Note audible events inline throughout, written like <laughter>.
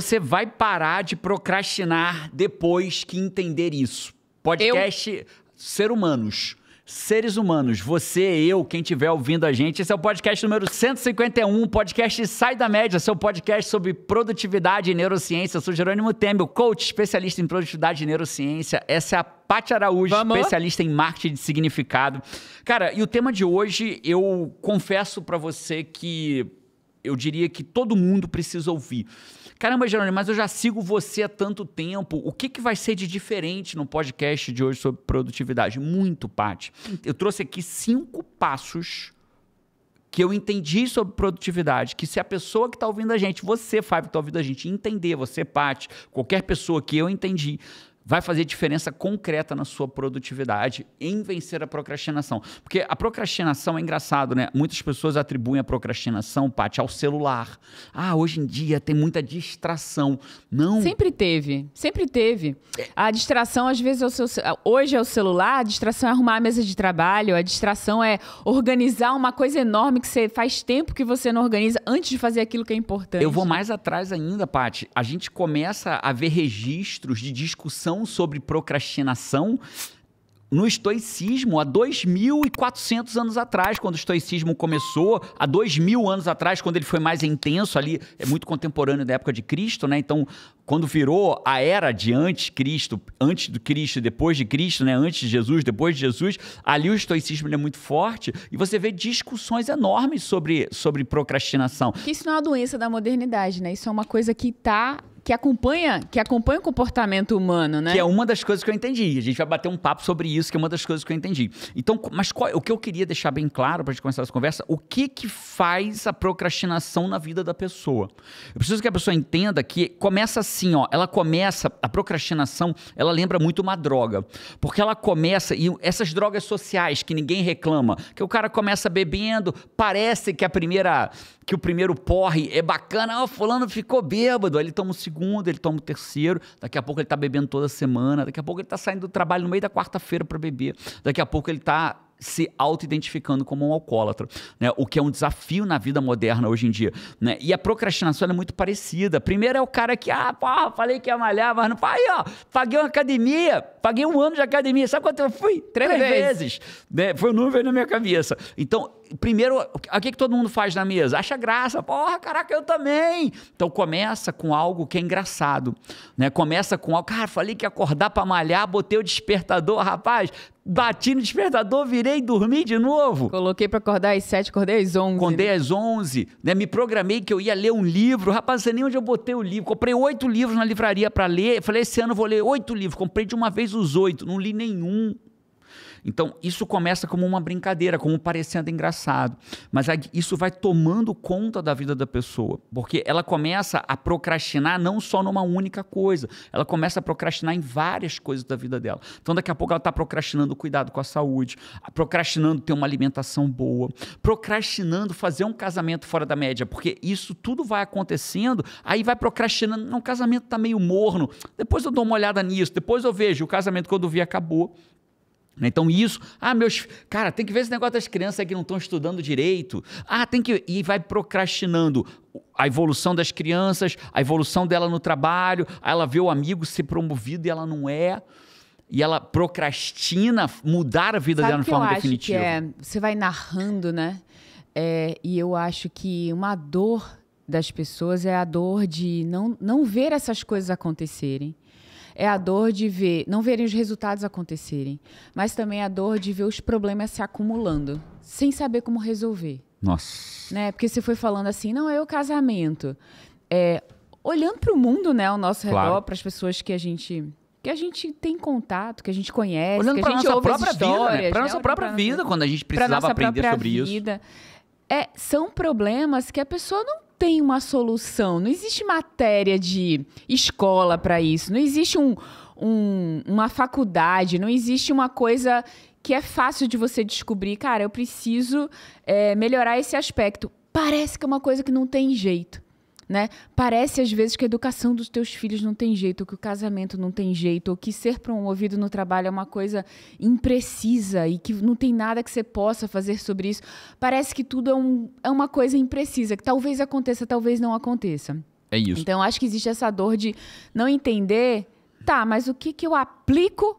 Você vai parar de procrastinar depois que entender isso. Podcast eu... Ser Humanos. Seres humanos, você, eu, quem estiver ouvindo a gente, esse é o podcast número 151, podcast Sai da Média, seu podcast sobre produtividade e neurociência. Eu sou Jerônimo Temel, coach especialista em produtividade e neurociência. Essa é a Paty Araújo, Vamos. especialista em marketing de significado. Cara, e o tema de hoje, eu confesso para você que eu diria que todo mundo precisa ouvir. Caramba, Jerônimo, mas eu já sigo você há tanto tempo. O que, que vai ser de diferente no podcast de hoje sobre produtividade? Muito, Paty. Eu trouxe aqui cinco passos que eu entendi sobre produtividade, que se a pessoa que está ouvindo a gente, você, Fábio, que está ouvindo a gente, entender, você, Paty, qualquer pessoa que eu entendi, vai fazer diferença concreta na sua produtividade em vencer a procrastinação. Porque a procrastinação é engraçado, né? Muitas pessoas atribuem a procrastinação, Paty, ao celular. Ah, hoje em dia tem muita distração. Não. Sempre teve, sempre teve. É. A distração, às vezes, é o seu, hoje é o celular, a distração é arrumar a mesa de trabalho, a distração é organizar uma coisa enorme que você faz tempo que você não organiza antes de fazer aquilo que é importante. Eu vou mais atrás ainda, Paty. A gente começa a ver registros de discussão sobre procrastinação no estoicismo há 2.400 anos atrás, quando o estoicismo começou, há 2.000 anos atrás, quando ele foi mais intenso ali, é muito contemporâneo da época de Cristo, né? Então, quando virou a era de antes Cristo, antes do Cristo, depois de Cristo, né? Antes de Jesus, depois de Jesus, ali o estoicismo é muito forte e você vê discussões enormes sobre, sobre procrastinação. Isso não é uma doença da modernidade, né? Isso é uma coisa que está que acompanha, que acompanha o comportamento humano, né? Que é uma das coisas que eu entendi. A gente vai bater um papo sobre isso, que é uma das coisas que eu entendi. Então, mas qual, o que eu queria deixar bem claro para gente começar essa conversa, o que que faz a procrastinação na vida da pessoa? Eu preciso que a pessoa entenda que começa assim, ó, ela começa a procrastinação, ela lembra muito uma droga, porque ela começa e essas drogas sociais que ninguém reclama, que o cara começa bebendo, parece que a primeira que o primeiro porre é bacana, ó, fulano ficou bêbado, ele toma o segundo segundo, ele toma o terceiro, daqui a pouco ele está bebendo toda semana, daqui a pouco ele está saindo do trabalho no meio da quarta-feira para beber, daqui a pouco ele está se auto-identificando como um alcoólatra, né? o que é um desafio na vida moderna hoje em dia. Né? E a procrastinação é muito parecida. Primeiro é o cara que, ah, porra, falei que ia malhar, mas não. Aí, ó, paguei uma academia, paguei um ano de academia. Sabe quanto eu fui? Três, Três vezes. vezes. Né? Foi um número na minha cabeça. Então, primeiro, o que, que todo mundo faz na mesa? Acha graça. Porra, caraca, eu também. Então começa com algo que é engraçado. Né? Começa com algo. Cara, falei que ia acordar para malhar, botei o despertador, rapaz. Bati no despertador, virei e dormi de novo. Coloquei para acordar às 7, acordei às 11. Né? Acordei né? às 11. Né? Me programei que eu ia ler um livro. Rapaz, não sei nem onde eu botei o livro. Comprei oito livros na livraria para ler. Falei, esse ano eu vou ler oito livros. Comprei de uma vez os oito. Não li nenhum. Então, isso começa como uma brincadeira, como parecendo engraçado. Mas isso vai tomando conta da vida da pessoa, porque ela começa a procrastinar não só numa única coisa, ela começa a procrastinar em várias coisas da vida dela. Então, daqui a pouco, ela está procrastinando o cuidado com a saúde, procrastinando ter uma alimentação boa, procrastinando fazer um casamento fora da média, porque isso tudo vai acontecendo, aí vai procrastinando. Não, o casamento está meio morno, depois eu dou uma olhada nisso, depois eu vejo, o casamento quando vi acabou. Né? Então isso, ah, meus, cara, tem que ver esse negócio das crianças que não estão estudando direito. Ah, tem que e vai procrastinando a evolução das crianças, a evolução dela no trabalho, ela vê o amigo ser promovido e ela não é. E ela procrastina mudar a vida Sabe dela de forma eu acho definitiva. Que é, você vai narrando, né? É, e eu acho que uma dor das pessoas é a dor de não, não ver essas coisas acontecerem é a dor de ver, não verem os resultados acontecerem, mas também a dor de ver os problemas se acumulando, sem saber como resolver. Nossa. Né? Porque você foi falando assim, não é o casamento. É, olhando para o mundo, né, ao nosso claro. redor, para as pessoas que a gente que a gente tem contato, que a gente conhece, olhando que a gente nossa ouve própria histórias, vida, né? para né? nossa própria vida, quando a gente precisava aprender sobre vida. isso. É, são problemas que a pessoa não tem uma solução, não existe matéria de escola para isso, não existe um, um, uma faculdade, não existe uma coisa que é fácil de você descobrir, cara, eu preciso é, melhorar esse aspecto. Parece que é uma coisa que não tem jeito né? Parece às vezes que a educação dos teus filhos não tem jeito, que o casamento não tem jeito, ou que ser promovido no trabalho é uma coisa imprecisa e que não tem nada que você possa fazer sobre isso. Parece que tudo é, um, é uma coisa imprecisa, que talvez aconteça, talvez não aconteça. É isso. Então acho que existe essa dor de não entender, tá, mas o que, que eu aplico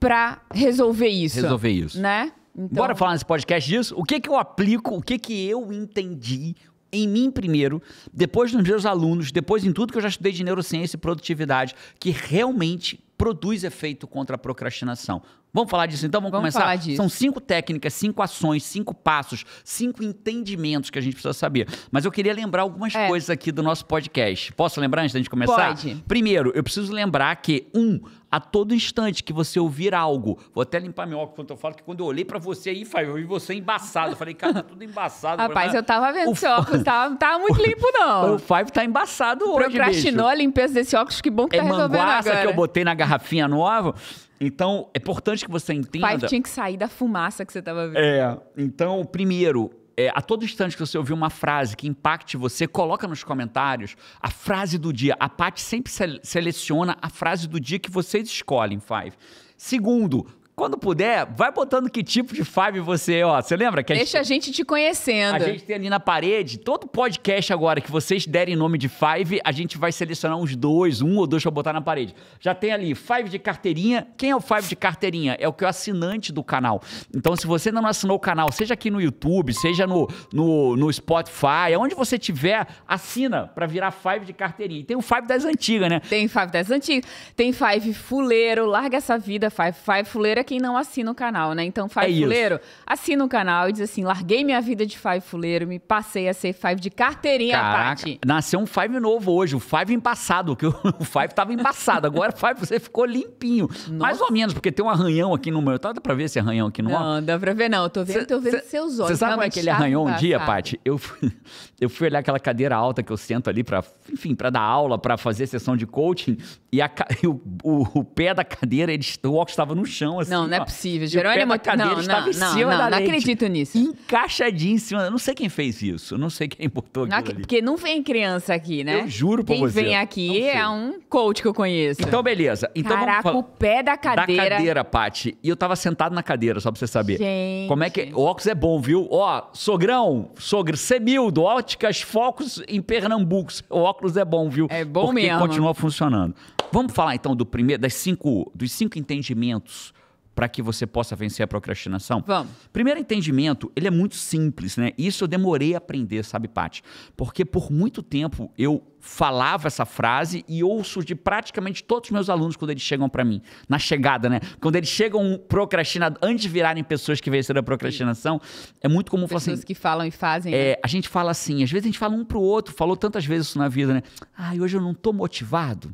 para resolver isso? Resolver isso. Né? Então... Bora falar nesse podcast disso? O que que eu aplico, o que que eu entendi, em mim primeiro, depois nos meus alunos, depois em tudo que eu já estudei de neurociência e produtividade, que realmente produz efeito contra a procrastinação. Vamos falar disso então? Vamos, Vamos começar? Falar disso. São cinco técnicas, cinco ações, cinco passos, cinco entendimentos que a gente precisa saber. Mas eu queria lembrar algumas é. coisas aqui do nosso podcast. Posso lembrar antes da gente começar? Pode. Primeiro, eu preciso lembrar que, um, a todo instante que você ouvir algo. Vou até limpar meu óculos quando eu falo que quando eu olhei para você aí, eu vi você embaçado. Eu falei, cara, tá tudo embaçado. Rapaz, eu tava vendo o seu óculos, tava, não tava muito <laughs> limpo, não. O Five tá embaçado hoje. Procrastinou bicho. a limpeza desse óculos, que bom que é tá resolvendo agora. que eu botei na garrafinha nova. Então, é importante que você entenda. O pai tinha que sair da fumaça que você estava vendo. É. Então, primeiro, é, a todo instante que você ouvir uma frase que impacte você, coloca nos comentários a frase do dia. A Paty sempre seleciona a frase do dia que vocês escolhem, Five. Segundo, quando puder, vai botando que tipo de Five você é, ó. Você lembra? Que a Deixa gente, a gente te conhecendo. A gente tem ali na parede, todo podcast agora que vocês derem nome de Five, a gente vai selecionar uns dois, um ou dois pra botar na parede. Já tem ali Five de carteirinha. Quem é o Five de carteirinha? É o que é o assinante do canal. Então, se você ainda não assinou o canal, seja aqui no YouTube, seja no, no, no Spotify, onde você tiver, assina pra virar Five de carteirinha. E tem o Five das antigas, né? Tem Five das antigas. Tem Five fuleiro, larga essa vida, Five, Five fuleiro é quem não assina o canal, né? Então, Five é assina o canal e diz assim: larguei minha vida de Fuleiro, me passei a ser Five de carteirinha, Pati. Nasceu um Five novo hoje, o Five embaçado, que o <laughs> Five tava embaçado. Agora Five você ficou limpinho. Nossa. Mais ou menos, porque tem um arranhão aqui no meu. Tá, dá pra ver esse arranhão aqui no Não, ó? dá pra ver, não. Eu tô vendo, cê, tô vendo cê, seus olhos. Você sabe como é que ele arranhou um tá dia, Paty? Eu, fui, <laughs> eu fui olhar aquela cadeira alta que eu sento ali pra, enfim, pra dar aula, pra fazer sessão de coaching, e a, <laughs> o, o, o, pé da cadeira, ele, o óculos estava no chão, assim. Não, não, não é possível. Jerônimo é cadeira não, estava não, em cima não, não, Não acredito nisso. Encaixadinho em cima. Eu não sei quem fez isso. Eu não sei quem botou não, ali. Porque não vem criança aqui, né? Eu juro pra quem você. Quem vem aqui é um coach que eu conheço. Então, beleza. Então, Caraca, o pé da cadeira. Da cadeira, Paty. E eu tava sentado na cadeira, só pra você saber. Gente. Como é que... É? O óculos é bom, viu? Ó, sogrão, sogro, Semildo, é óticas, focos em Pernambuco. O óculos é bom, viu? É bom porque mesmo. Porque continua funcionando. Vamos falar, então, do primeiro, das cinco, dos cinco entendimentos para que você possa vencer a procrastinação? Vamos. Primeiro entendimento, ele é muito simples, né? Isso eu demorei a aprender, sabe, Paty? Porque por muito tempo eu falava essa frase e ouço de praticamente todos os meus alunos quando eles chegam para mim, na chegada, né? Quando eles chegam procrastinando, antes de virarem pessoas que venceram a procrastinação, é muito comum pessoas falar assim. Pessoas que falam e fazem. Né? É, né? A gente fala assim, às vezes a gente fala um pro outro, falou tantas vezes isso na vida, né? Ai, ah, hoje eu não tô motivado.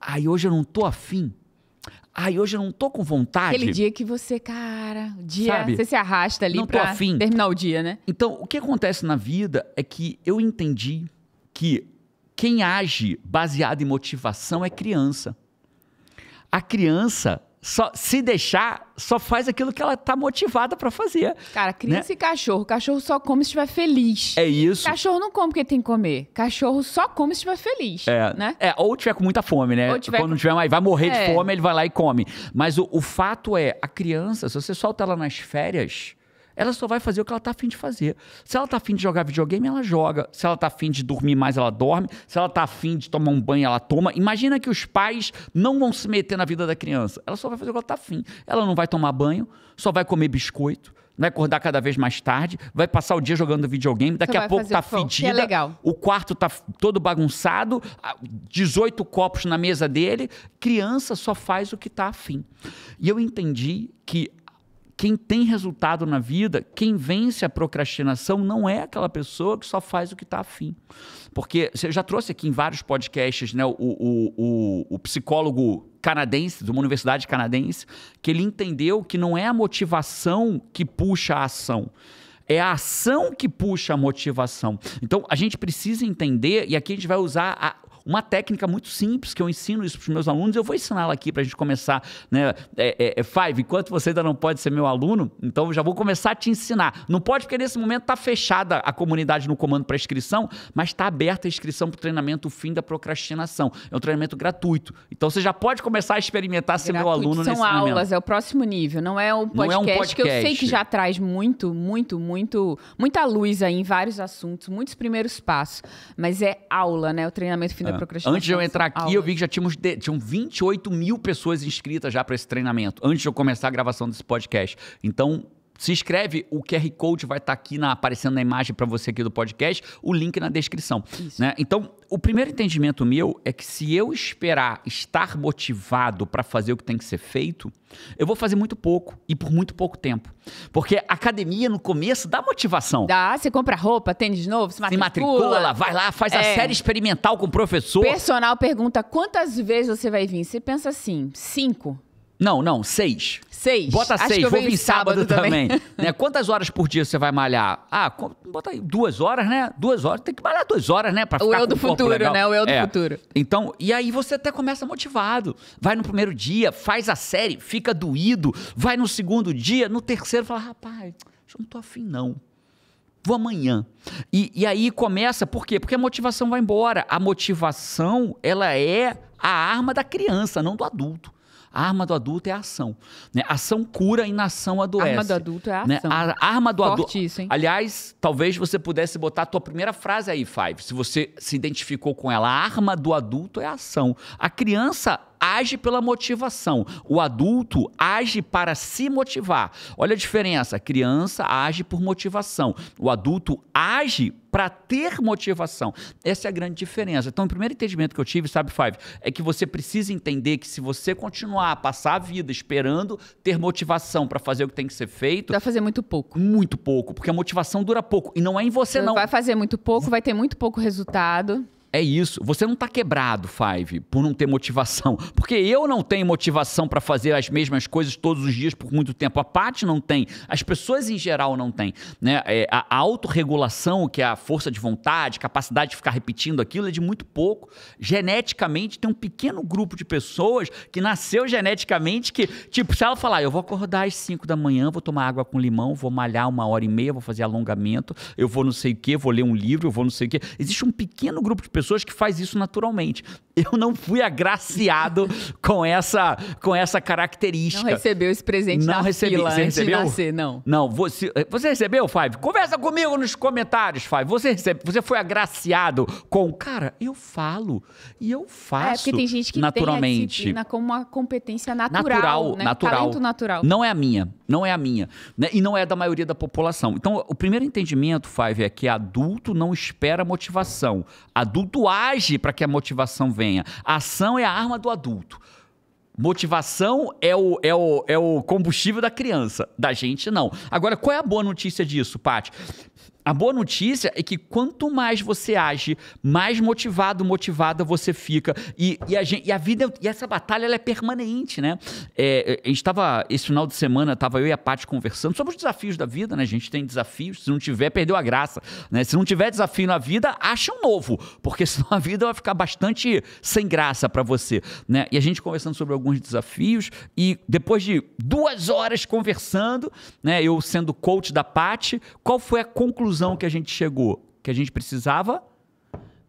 Ai, ah, hoje eu não tô afim. Ai, hoje eu não tô com vontade. Aquele dia que você, cara, dia, Sabe? você se arrasta ali não pra afim. terminar o dia, né? Então, o que acontece na vida é que eu entendi que quem age baseado em motivação é criança. A criança, só se deixar, só faz aquilo que ela tá motivada para fazer. Cara, criança né? e cachorro. Cachorro só come se estiver feliz. É isso. Cachorro não come porque tem que comer. Cachorro só come se estiver feliz. É, né? é ou tiver com muita fome, né? Ou tiver Quando com... tiver mais, vai morrer é. de fome, ele vai lá e come. Mas o, o fato é, a criança, se você solta ela nas férias ela só vai fazer o que ela tá afim de fazer. Se ela tá afim de jogar videogame, ela joga. Se ela tá afim de dormir mais, ela dorme. Se ela tá afim de tomar um banho, ela toma. Imagina que os pais não vão se meter na vida da criança. Ela só vai fazer o que ela tá afim. Ela não vai tomar banho, só vai comer biscoito. Vai acordar cada vez mais tarde, vai passar o dia jogando videogame, daqui a pouco tá é fedida, é legal. o quarto tá todo bagunçado, 18 copos na mesa dele. Criança só faz o que tá afim. E eu entendi que quem tem resultado na vida, quem vence a procrastinação, não é aquela pessoa que só faz o que está afim. Porque você já trouxe aqui em vários podcasts né, o, o, o, o psicólogo canadense, de uma universidade canadense, que ele entendeu que não é a motivação que puxa a ação. É a ação que puxa a motivação. Então, a gente precisa entender, e aqui a gente vai usar a, uma técnica muito simples que eu ensino isso para os meus alunos, eu vou ensiná-la aqui para a gente começar, né? É, é, é, Five, enquanto você ainda não pode ser meu aluno, então eu já vou começar a te ensinar. Não pode, porque nesse momento está fechada a comunidade no comando para inscrição, mas está aberta a inscrição para o treinamento Fim da Procrastinação. É um treinamento gratuito. Então você já pode começar a experimentar ser gratuito. meu aluno São nesse aulas, momento. é o próximo nível, não é um podcast, não é um podcast que eu sei que já traz muito, muito, muito, muita luz aí em vários assuntos, muitos primeiros passos, mas é aula, né? O treinamento Fim da da é. procrastinação. Antes de eu entrar aqui, aulas. eu vi que já tínhamos de, tinham 28 mil pessoas inscritas já para esse treinamento, antes de eu começar a gravação desse podcast. Então, se inscreve, o QR Code vai estar tá aqui na, aparecendo na imagem para você aqui do podcast, o link na descrição. Né? Então, o primeiro entendimento meu é que se eu esperar estar motivado para fazer o que tem que ser feito, eu vou fazer muito pouco e por muito pouco tempo. Porque academia no começo dá motivação. Dá, você compra roupa, tênis novo, se matricula. Se matricula, vai lá, faz é. a série experimental com o professor. Personal pergunta quantas vezes você vai vir. Você pensa assim, cinco. Não, não, seis. Seis. Bota Acho seis, vou vir sábado, sábado também. também. <laughs> né? Quantas horas por dia você vai malhar? Ah, bota aí duas horas, né? Duas horas. Tem que malhar duas horas, né? Pra ficar o eu do futuro, né? O eu do é. futuro. Então, e aí você até começa motivado. Vai no primeiro dia, faz a série, fica doído. Vai no segundo dia, no terceiro, fala, rapaz, eu não tô afim, não vou amanhã. E, e, aí começa, por quê? Porque a motivação vai embora. A motivação, ela é a arma da criança, não do adulto. A arma do adulto é a ação. Né? Ação cura, e nação adoece. A arma do adulto é a né? ação. Né? A arma do adulto. Aliás, talvez você pudesse botar a tua primeira frase aí, Five. Se você se identificou com ela, a arma do adulto é a ação. A criança age pela motivação. O adulto age para se motivar. Olha a diferença. A criança age por motivação. O adulto age para ter motivação. Essa é a grande diferença. Então, o primeiro entendimento que eu tive, sabe, Five, é que você precisa entender que se você continuar a passar a vida esperando ter motivação para fazer o que tem que ser feito. Vai fazer muito pouco. Muito pouco, porque a motivação dura pouco. E não é em você, você não. Vai fazer muito pouco, vai ter muito pouco resultado. É isso. Você não está quebrado, Five, por não ter motivação. <laughs> Porque eu não tenho motivação para fazer as mesmas coisas todos os dias por muito tempo. A Paty não tem. As pessoas em geral não têm. Né? É, a, a autorregulação, que é a força de vontade, capacidade de ficar repetindo aquilo, é de muito pouco. Geneticamente, tem um pequeno grupo de pessoas que nasceu geneticamente que, tipo, se ela falar, eu vou acordar às 5 da manhã, vou tomar água com limão, vou malhar uma hora e meia, vou fazer alongamento, eu vou não sei o quê, vou ler um livro, eu vou não sei o quê. Existe um pequeno grupo de pessoas pessoas que faz isso naturalmente. Eu não fui agraciado <laughs> com essa com essa característica. Não recebeu esse presente não na recebi. fila você recebeu? de nascer, não. Não, você, você recebeu, Five? Conversa comigo nos comentários, Five. Você recebe, você foi agraciado com, cara, eu falo e eu faço. É porque tem gente que né, naturalmente. tem a disciplina como uma competência natural, natural, né? natural. Talento natural. Não é a minha. Não é a minha. Né? E não é da maioria da população. Então, o primeiro entendimento, Five, é que adulto não espera motivação. Adulto age para que a motivação venha. A ação é a arma do adulto. Motivação é o, é, o, é o combustível da criança, da gente não. Agora, qual é a boa notícia disso, Paty? A boa notícia é que quanto mais você age, mais motivado, motivada você fica. E, e, a, gente, e a vida, e essa batalha ela é permanente, né? É, é a gente estava, esse final de semana, estava eu e a Paty conversando sobre os desafios da vida, né? A gente tem desafios, se não tiver, perdeu a graça. Né? Se não tiver desafio na vida, acha um novo, porque <laughs> senão a vida vai ficar bastante sem graça para você. Né? E a gente conversando sobre alguns desafios e depois de duas horas conversando, né, eu sendo coach da Pati, qual foi a conclusão que a gente chegou? Que a gente precisava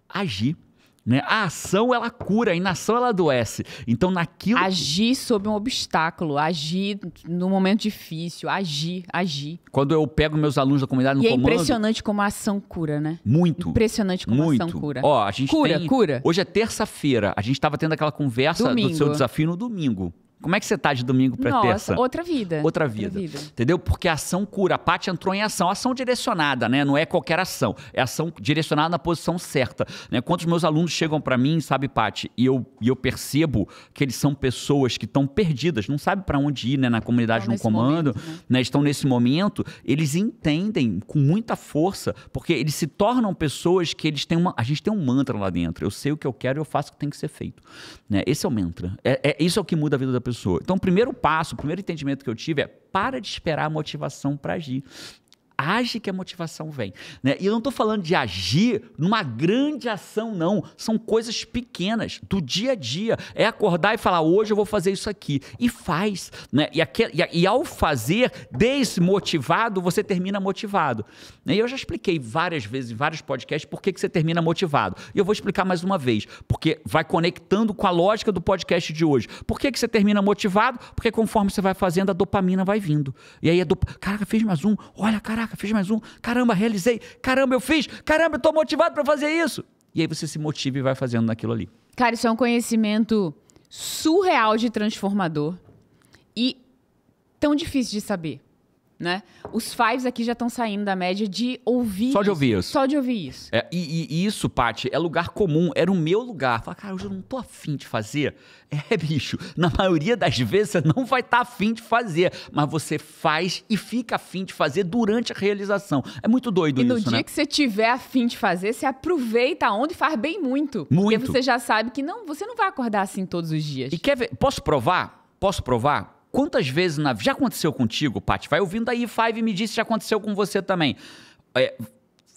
agir. Né? A ação ela cura, a inação ela adoece. Então naquilo. Agir sobre um obstáculo, agir no momento difícil, agir, agir. Quando eu pego meus alunos da comunidade no e é comando. É impressionante como a ação cura, né? Muito. Impressionante como muito. a ação cura. Ó, a gente cura, tem... cura. Hoje é terça-feira, a gente estava tendo aquela conversa domingo. do seu desafio no domingo. Como é que você tá de domingo para terça? outra vida. Outra vida. Outra vida. Entendeu? Porque a ação cura. A Paty entrou em ação. Ação direcionada, né? Não é qualquer ação. É ação direcionada na posição certa. Né? Quando os meus alunos chegam para mim, sabe, Paty, e eu, e eu percebo que eles são pessoas que estão perdidas, não sabem para onde ir, né? Na comunidade, estão no comando, momento, né? né? Estão nesse momento. Eles entendem com muita força, porque eles se tornam pessoas que eles têm uma... A gente tem um mantra lá dentro. Eu sei o que eu quero e eu faço o que tem que ser feito. Né? Esse é o mantra. É, é, isso é o que muda a vida da pessoa pessoa. Então, o primeiro passo, o primeiro entendimento que eu tive é para de esperar a motivação para agir age que a motivação vem. Né? E eu não estou falando de agir numa grande ação, não. São coisas pequenas, do dia a dia. É acordar e falar, hoje eu vou fazer isso aqui. E faz. Né? E, e, e ao fazer, desmotivado, você termina motivado. E eu já expliquei várias vezes, em vários podcasts, por que, que você termina motivado. E eu vou explicar mais uma vez, porque vai conectando com a lógica do podcast de hoje. Por que, que você termina motivado? Porque conforme você vai fazendo, a dopamina vai vindo. E aí a Caraca, fez mais um. Olha, caraca Caraca, fiz mais um. Caramba, realizei. Caramba, eu fiz. Caramba, eu tô motivado para fazer isso. E aí você se motiva e vai fazendo naquilo ali. Cara, isso é um conhecimento surreal de transformador e tão difícil de saber. Né? Os fives aqui já estão saindo da média de ouvir. Só de ouvir isso. Só de ouvir isso. É, e, e, isso, Paty, é lugar comum, era o meu lugar. Fala, cara, hoje eu não tô afim de fazer. É, <laughs> bicho, na maioria das vezes você não vai estar tá afim de fazer, mas você faz e fica afim de fazer durante a realização. É muito doido isso, E no né? dia né? que você tiver afim de fazer, você aproveita onde e faz bem muito. Muito. Porque você já sabe que não, você não vai acordar assim todos os dias. E quer ver? Posso provar? Posso provar? Quantas vezes na... já aconteceu contigo, Paty? Vai ouvindo aí, Five, me disse se já aconteceu com você também. É,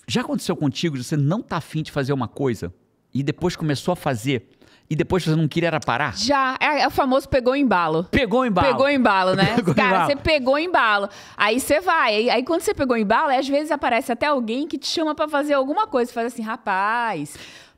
já aconteceu contigo de você não tá afim de fazer uma coisa e depois começou a fazer e depois você não queria parar? Já, é, é, o famoso pegou embalo. Pegou embalo. Pegou embalo, né? <laughs> Pegou Cara, embalo. você pegou embalo. Aí você vai. Aí, quando você pegou embalo, às vezes aparece até alguém que te chama para fazer alguma coisa. Você faz assim, rapaz,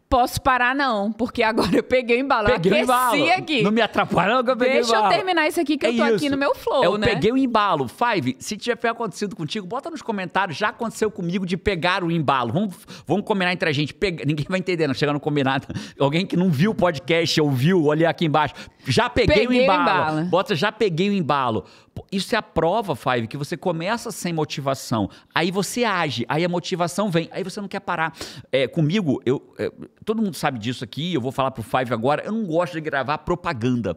posso parar, não, porque agora eu peguei o embalo. Peguei eu aqueci aqui. Não me atrapalha, não, que eu peguei Deixa eu terminar isso aqui que é eu tô isso. aqui no meu flow, eu né? peguei o embalo. Five, se tiver acontecido contigo, bota nos comentários, já aconteceu comigo de pegar o embalo. Vamos, vamos combinar entre a gente. Pega... Ninguém vai entender, não Chegando no combinado. <laughs> Alguém que não viu o podcast, ouviu, olha aqui embaixo. Já peguei, peguei o, embalo. o embalo. Bota, já peguei o embalo. Isso é a prova, Five, que você começa sem motivação, aí você age, aí a motivação vem, aí você não quer parar. É, comigo, eu, é, todo mundo sabe disso aqui, eu vou falar pro Five agora, eu não gosto de gravar propaganda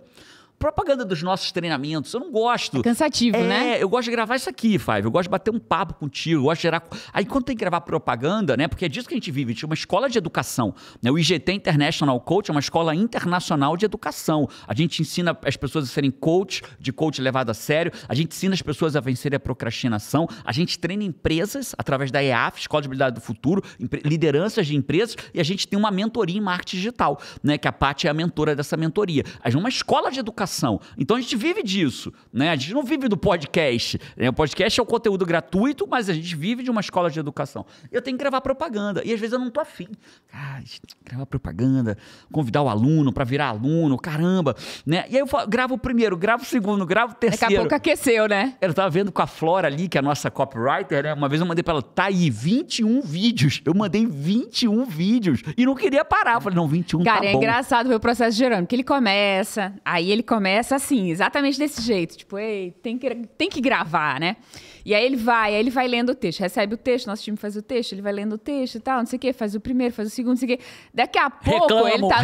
propaganda dos nossos treinamentos. Eu não gosto. É cansativo, é, né? Eu gosto de gravar isso aqui, Five. Eu gosto de bater um papo contigo. Eu gosto de gerar. Aí quando tem que gravar propaganda, né? Porque é disso que a gente vive. é uma escola de educação. Né? O IGT International Coach é uma escola internacional de educação. A gente ensina as pessoas a serem coach, de coach levado a sério. A gente ensina as pessoas a vencerem a procrastinação. A gente treina empresas através da EAF, Escola de Habilidade do Futuro, lideranças de empresas. E a gente tem uma mentoria em marketing digital, né? Que a Paty é a mentora dessa mentoria. A gente é uma escola de educação então a gente vive disso, né? A gente não vive do podcast. Né? O podcast é um conteúdo gratuito, mas a gente vive de uma escola de educação. Eu tenho que gravar propaganda e às vezes eu não tô afim. Ah, gravar propaganda, convidar o aluno para virar aluno, caramba, né? E aí eu falo, gravo o primeiro, gravo o segundo, gravo o terceiro. Daqui a pouco aqueceu, né? Eu tava vendo com a Flora ali, que é a nossa copywriter, né? Uma vez eu mandei para ela, tá aí 21 vídeos. Eu mandei 21 vídeos e não queria parar. Eu falei, não, 21 tá Cara, tá é bom. engraçado ver o processo gerando, porque ele começa, aí ele começa começa assim, exatamente desse jeito. Tipo, ei, tem que, tem que gravar, né? E aí ele vai, aí ele vai lendo o texto, recebe o texto, nosso time faz o texto, ele vai lendo o texto e tal, não sei o quê, faz o primeiro, faz o segundo, não sei o quê. Daqui a pouco reclamo, ele tá reclamo,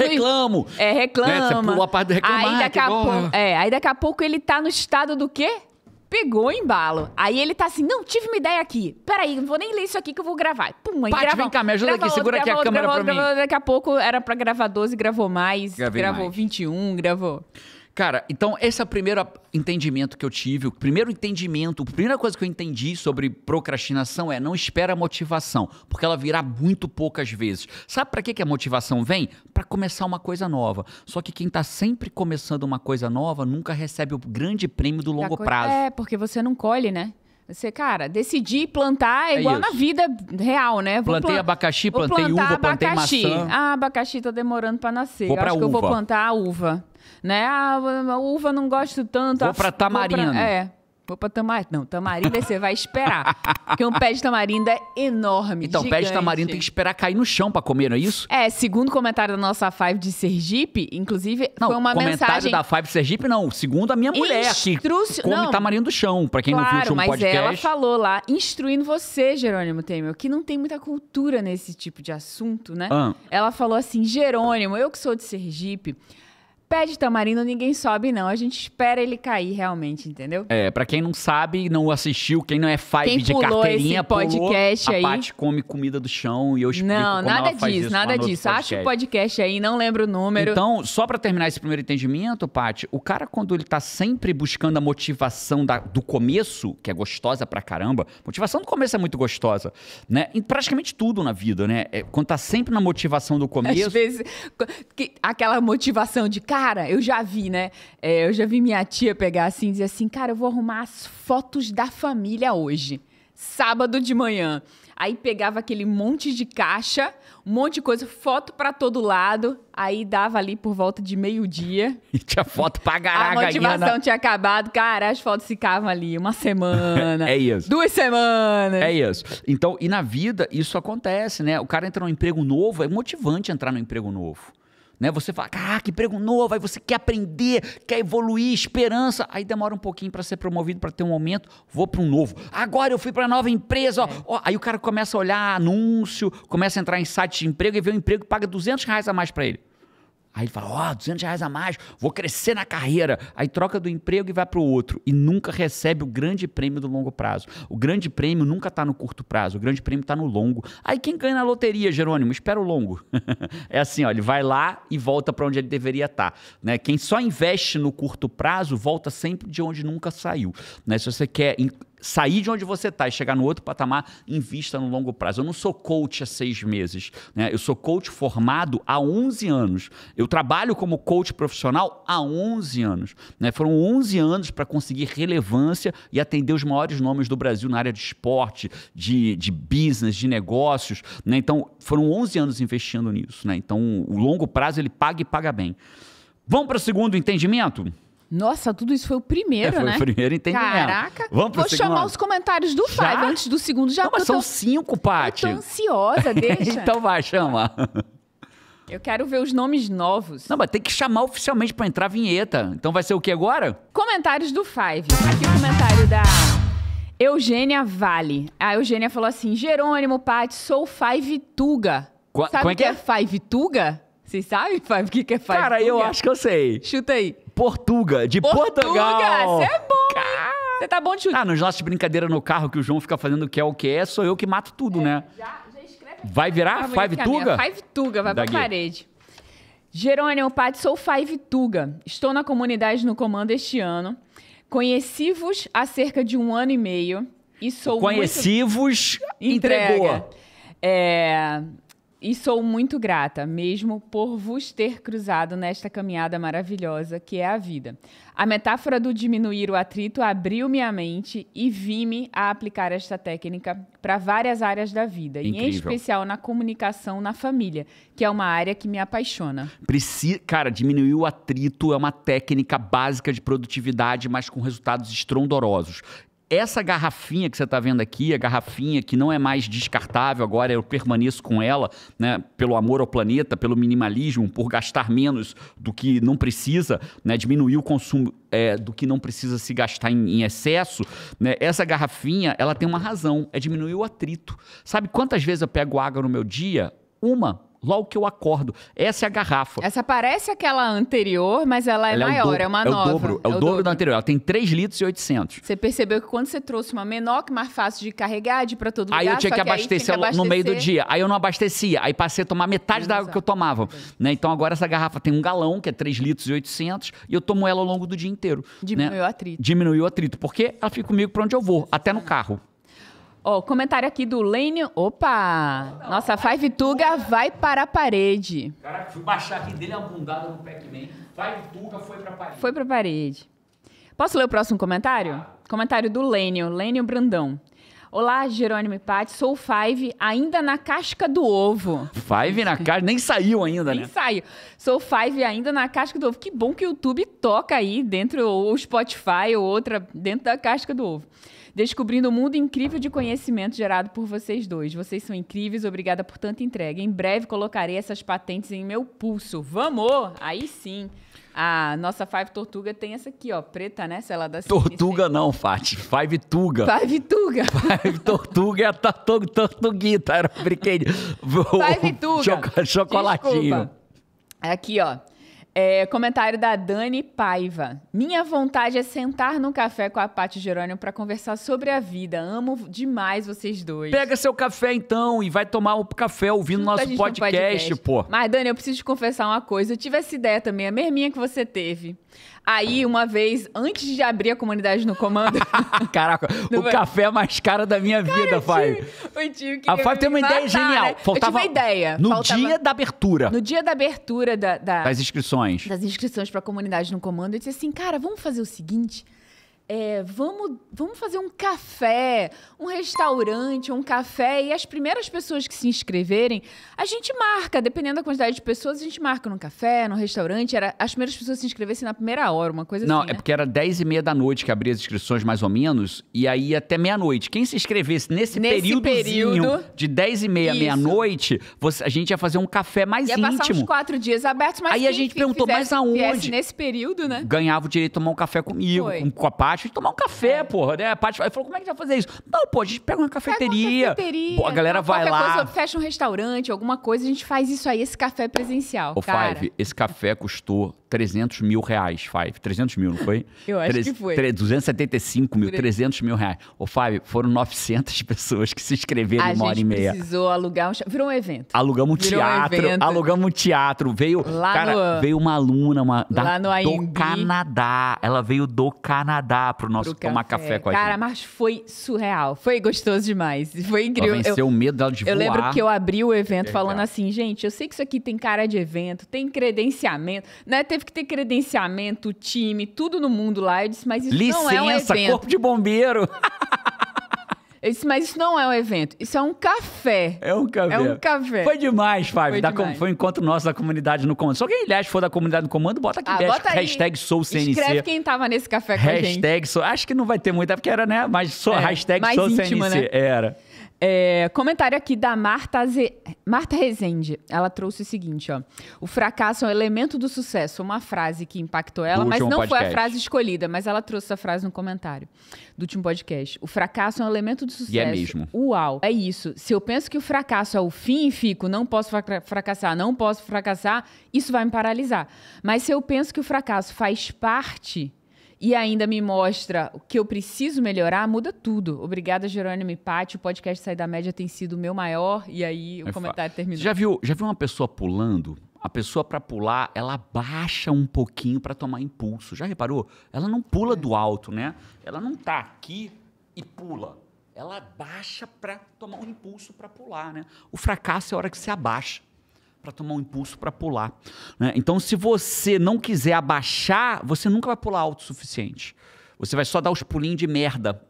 no. Reclamo! É, reclama. Né? Você pula a parte do reclamar, aí daqui, a pouco, né? é, aí daqui a pouco ele tá no estado do quê? pegou o embalo. Aí ele tá assim, não, tive uma ideia aqui. Peraí, não vou nem ler isso aqui que eu vou gravar. Pum, aí grava, vem cá, me ajuda aqui, outro, segura aqui a outro, câmera outro, pra mim. Daqui a pouco era pra gravar 12, gravou mais. Gravei gravou mais. 21, gravou... Cara, então esse é o primeiro entendimento que eu tive. O primeiro entendimento, a primeira coisa que eu entendi sobre procrastinação é não espera a motivação, porque ela virá muito poucas vezes. Sabe para que, que a motivação vem? Para começar uma coisa nova. Só que quem está sempre começando uma coisa nova nunca recebe o grande prêmio do longo prazo. É, porque você não colhe, né? Você, cara, decidir plantar é igual na vida real, né? Vou plantei plan... abacaxi, plantei uva, abacaxi. plantei maçã. Ah, abacaxi tá demorando para nascer. Vou eu acho uva. que eu vou plantar a uva. Né? Ah, a, uva não gosto tanto. Vou pra para tamarindo. Pra... É, Vou pra tamarindo. Não, tamarinda você vai esperar. Porque um pé de tamarinda é enorme. Então, gigante. pé de tamarinda tem que esperar cair no chão pra comer, não é isso? É, segundo o comentário da nossa Five de Sergipe, inclusive, não, foi uma comentário da Five de Sergipe, não. Segundo a minha mulher, Instruci... come não, tamarindo do chão, pra quem claro, não viu o último mas podcast. Ela falou lá, instruindo você, Jerônimo Temer, que não tem muita cultura nesse tipo de assunto, né? Ah. Ela falou assim: Jerônimo, eu que sou de Sergipe. Pé de tamarindo ninguém sobe, não. A gente espera ele cair realmente, entendeu? É, pra quem não sabe, não assistiu, quem não é five de carteirinha, esse podcast pulou, aí. A Paty come comida do chão e eu explico Não, nada disso, nada disso. acho o podcast aí, não lembro o número. Então, só pra terminar esse primeiro entendimento, Paty, o cara quando ele tá sempre buscando a motivação da, do começo, que é gostosa pra caramba, motivação do começo é muito gostosa, né? Em praticamente tudo na vida, né? É, quando tá sempre na motivação do começo... Às vezes, que, aquela motivação de, cara, Cara, eu já vi, né? É, eu já vi minha tia pegar assim e dizer assim: cara, eu vou arrumar as fotos da família hoje, sábado de manhã. Aí pegava aquele monte de caixa, um monte de coisa, foto para todo lado. Aí dava ali por volta de meio-dia. <laughs> E tinha foto pra caralho. A motivação na... tinha acabado. Cara, as fotos ficavam ali uma semana. <laughs> é isso. Duas semanas. É isso. Então, e na vida, isso acontece, né? O cara entra num emprego novo, é motivante entrar num emprego novo. Né? Você fala, ah, que emprego novo, aí você quer aprender, quer evoluir, esperança, aí demora um pouquinho para ser promovido, para ter um aumento, vou para um novo. Agora eu fui para nova empresa, ó, é. ó, aí o cara começa a olhar anúncio, começa a entrar em site de emprego e vê um emprego que paga 200 reais a mais para ele. Aí ele fala, ó, oh, 200 reais a mais, vou crescer na carreira. Aí troca do emprego e vai para o outro. E nunca recebe o grande prêmio do longo prazo. O grande prêmio nunca está no curto prazo, o grande prêmio está no longo. Aí quem ganha na loteria, Jerônimo? Espera o longo. <laughs> é assim, ó, ele vai lá e volta para onde ele deveria estar. Tá, né? Quem só investe no curto prazo, volta sempre de onde nunca saiu. Né? Se você quer sair de onde você está e chegar no outro patamar, invista no longo prazo. Eu não sou coach há seis meses, né? Eu sou coach formado há 11 anos. Eu trabalho como coach profissional há 11 anos. Né? Foram 11 anos para conseguir relevância e atender os maiores nomes do Brasil na área de esporte, de, de business, de negócios. Né? Então, foram 11 anos investindo nisso. Né? Então, o longo prazo ele paga e paga bem. Vamos para o segundo entendimento? Nossa, tudo isso foi o primeiro, é, foi né? Foi o primeiro e Caraca, vamos vou segundo. chamar os comentários do Five antes do segundo já. Não, mas são tô, cinco, Paty. Eu tô ansiosa, deixa. <laughs> então vai, chama. Eu quero ver os nomes novos. Não, mas tem que chamar oficialmente para entrar a vinheta. Então vai ser o que agora? Comentários do Five. Aqui o comentário da Eugênia Vale. A Eugênia falou assim: Jerônimo, Pati, sou Five Tuga. Qu Sabe é o que, é? é Five Tuga? Vocês sabem, Five, o que, é Five Cara, Tuga? eu acho que eu sei. Chuta aí. Portuga, de Portugal. Portuga, você é bom, Car... Você tá bom de chute. Ah, nos nossos brincadeiras no carro que o João fica fazendo o que é o que é, sou eu que mato tudo, é, né? Já, já escreve. Vai virar Five é Tuga? Five Tuga, vai da pra parede. Jerônimo Pati, sou Five Tuga. Estou na comunidade no comando este ano. Conheci-vos há cerca de um ano e meio e sou Conheci-vos, muito... entregou. É... E sou muito grata, mesmo por vos ter cruzado nesta caminhada maravilhosa que é a vida. A metáfora do diminuir o atrito abriu minha mente e vi-me a aplicar esta técnica para várias áreas da vida, Incrível. em especial na comunicação na família, que é uma área que me apaixona. Preci... Cara, diminuir o atrito é uma técnica básica de produtividade, mas com resultados estrondorosos essa garrafinha que você está vendo aqui, a garrafinha que não é mais descartável agora, eu permaneço com ela, né, pelo amor ao planeta, pelo minimalismo, por gastar menos do que não precisa, né, diminuir o consumo é, do que não precisa se gastar em, em excesso, né, essa garrafinha, ela tem uma razão, é diminuir o atrito. Sabe quantas vezes eu pego água no meu dia? Uma, Logo que eu acordo. Essa é a garrafa. Essa parece aquela anterior, mas ela é ela é maior, é, dobro, é uma é nova. Dobro, é, é o, dobro, dobro, da anterior. Ela tem 3 litros e 800. Você percebeu que quando você trouxe uma menor, que mais fácil de carregar, de ir pra todo lugar, Aí eu tinha que, abastecer, tinha que no meio do dia. Aí eu não abastecia. Aí passei a tomar metade Exato. da água que eu tomava. Né? Então agora essa garrafa tem um galão, que é 3 litros e 800, e eu tomo ela ao longo do dia inteiro. Diminuiu né? o atrito. Diminuiu o atrito, porque ela fica comigo pra onde eu vou, até no carro. Ó, oh, comentário aqui do Lênio. Opa! Não, Nossa, Five Tuga vai para a parede. Caraca, fui baixar aqui dele a bundada no Pac-Man. Five Tuga foi para a parede. Foi para a parede. Posso ler o próximo comentário? Comentário do Lênio, Lênio Brandão. Olá, Jerônimo e Pati, sou o Five, ainda na casca do ovo. Five na casca, nem saiu ainda, né? Nem saiu. Sou o Five ainda na casca do ovo. Que bom que o YouTube toca aí dentro, ou o Spotify, ou outra, dentro da casca do ovo descobrindo o um mundo incrível de conhecimento gerado por vocês dois. Vocês são incríveis, obrigada por tanta entrega. Em breve colocarei essas patentes em meu pulso. Vamos! Aí sim! A nossa Five Tortuga tem essa aqui, ó, preta, né? Se ela da assim, Tortuga não, Fati. Five Tuga. Five Tuga. <laughs> Five Tortuga é a tortuguita, era um brinquedo. Five <laughs> Tuga. chocolatinho. Desculpa. É aqui, ó. É, comentário da Dani Paiva. Minha vontade é sentar num café com a Paty Jerônimo para conversar sobre a vida. Amo demais vocês dois. Pega seu café então e vai tomar um café ouvindo nosso podcast, podcast, pô. Mas, Dani, eu preciso te confessar uma coisa. Eu tive essa ideia também, a merminha que você teve. Aí, uma vez, antes de abrir a comunidade no comando. <laughs> Caraca, <laughs> no o banho. café é mais caro da minha cara, vida, Fábio. A Fábio tem uma ideia genial. Né? Faltava. Eu tive uma ideia. No faltava, dia da abertura. No dia da abertura da, da, das inscrições. Das inscrições pra comunidade no comando, eu disse assim, cara, vamos fazer o seguinte é, vamos, vamos fazer um café, um restaurante, um café. E as primeiras pessoas que se inscreverem, a gente marca, dependendo da quantidade de pessoas, a gente marca num café, num restaurante. Era, as primeiras pessoas se inscrevessem na primeira hora, uma coisa Não, assim. Não, é né? porque era 10 e meia da noite que abria as inscrições, mais ou menos, e aí até meia-noite. Quem se inscrevesse nesse, nesse período de 10 e meia, meia-noite, a gente ia fazer um café mais ia íntimo. Ia passar uns quatro dias abertos, mas Aí a gente perguntou, fizesse, mas aonde? Nesse período, né? Ganhava o direito de tomar um café comigo, Foi. com a parte pátio gente tomar um café, é. porra, né? Pátio, aí falou, como é que a gente vai fazer isso? Não, pô, a gente pega uma cafeteria. Pega uma cafeteria pô, a galera vai lá. Coisa, fecha um restaurante, alguma coisa, a gente faz isso aí, esse café presencial, Ô, cara. Five, esse café custou 300 mil reais, Five. 300 mil, não foi? <laughs> Eu acho Tre que foi. 275 mil, 300 mil reais. Ô, Five, foram 900 <laughs> pessoas que se inscreveram em uma hora e meia. A gente precisou alugar um... Virou um evento. Alugamos um Virou teatro. Um alugamos um teatro. Veio, lá cara, no... veio uma aluna uma, da, do Canadá. Ela veio do Canadá para pro nosso pro tomar café. café com a Cara, gente. Cara, mas foi surreal. Foi gostoso demais. Foi incrível. Ela venceu eu, o medo dela de eu voar. Eu lembro que eu abri o evento é falando assim, gente, eu sei que isso aqui tem cara de evento, tem credenciamento, né? Teve que ter credenciamento, time, tudo no mundo lá. Eu disse, mas isso Licença, não é um evento. corpo de bombeiro. <laughs> Eu disse, mas isso não é um evento, isso é um café. É um café. É um café. Foi demais, Fábio. Foi, da demais. Com, foi um encontro nosso da comunidade no comando. Só quem, aliás, for da comunidade no comando, bota aqui ah, best, bota hashtag SouCNC. Escreve quem tava nesse café com hashtag a gente. Sou, acho que não vai ter muita, porque era, né? Mas sou, é, hashtag SouCNC. Né? Era. É, comentário aqui da Marta, Marta Rezende. Ela trouxe o seguinte, ó. O fracasso é um elemento do sucesso. Uma frase que impactou ela, do mas não podcast. foi a frase escolhida. Mas ela trouxe essa frase no comentário do último podcast. O fracasso é um elemento do sucesso. E é mesmo. Uau, é isso. Se eu penso que o fracasso é o fim e fico, não posso fracassar, não posso fracassar, isso vai me paralisar. Mas se eu penso que o fracasso faz parte e ainda me mostra o que eu preciso melhorar, muda tudo. Obrigada, Jerônimo e Pati. O podcast Sair da Média tem sido o meu maior. E aí o é comentário terminou. Já viu, já viu uma pessoa pulando? A pessoa para pular, ela baixa um pouquinho para tomar impulso. Já reparou? Ela não pula é. do alto, né? Ela não tá aqui e pula. Ela baixa para tomar um impulso para pular, né? O fracasso é a hora que você abaixa para tomar um impulso para pular. Né? Então, se você não quiser abaixar, você nunca vai pular alto o suficiente. Você vai só dar os pulinhos de merda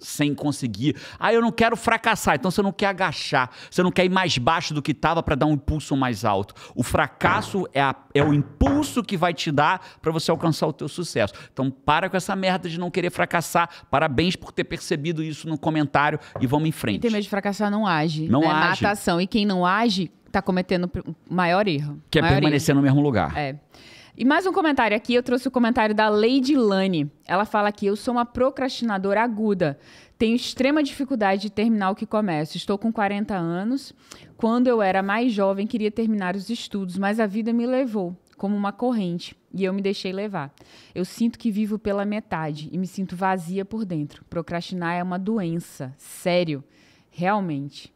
sem conseguir. Ah, eu não quero fracassar. Então você não quer agachar. Você não quer ir mais baixo do que estava para dar um impulso mais alto. O fracasso é, a, é o impulso que vai te dar para você alcançar o teu sucesso. Então para com essa merda de não querer fracassar. Parabéns por ter percebido isso no comentário e vamos em frente. Quem tem medo de fracassar não age. Não né? age. Na ação. E quem não age, está cometendo o maior erro. Que é permanecer erro. no mesmo lugar. É. E mais um comentário aqui, eu trouxe o comentário da Lady Lane. Ela fala que eu sou uma procrastinadora aguda. Tenho extrema dificuldade de terminar o que começo. Estou com 40 anos. Quando eu era mais jovem, queria terminar os estudos, mas a vida me levou como uma corrente e eu me deixei levar. Eu sinto que vivo pela metade e me sinto vazia por dentro. Procrastinar é uma doença, sério, realmente.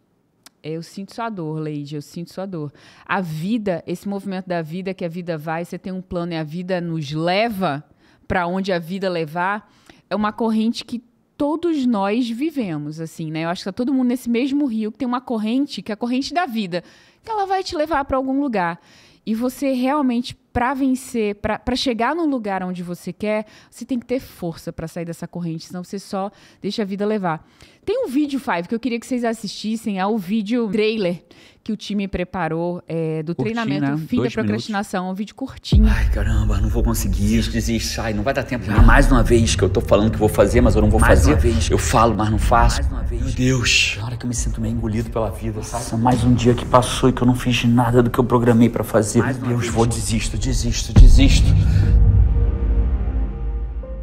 Eu sinto sua dor, Leide, eu sinto sua dor. A vida, esse movimento da vida, que a vida vai, você tem um plano e a vida nos leva para onde a vida levar, é uma corrente que todos nós vivemos, assim, né? Eu acho que tá todo mundo nesse mesmo rio, que tem uma corrente, que é a corrente da vida, que ela vai te levar para algum lugar. E você realmente, para vencer, para chegar no lugar onde você quer, você tem que ter força para sair dessa corrente, senão você só deixa a vida levar. Tem um vídeo, Five, que eu queria que vocês assistissem é o vídeo trailer que o time preparou é, do treinamento, treinamento Fim da Procrastinação. Minutos. Um vídeo curtinho. Ai, caramba, não vou conseguir. Desisto, desiste. Ai, não vai dar tempo. Ah, mais uma vez que eu tô falando que vou fazer, mas eu não vou mais fazer. Uma vez. Eu falo, mas não faço. Mais uma vez. Meu Deus. Na hora que eu me sinto meio engolido pela vida, sabe? Nossa, mais um dia que passou e que eu não fiz nada do que eu programei para fazer. Meu Deus, vez. vou, desisto, desisto, desisto.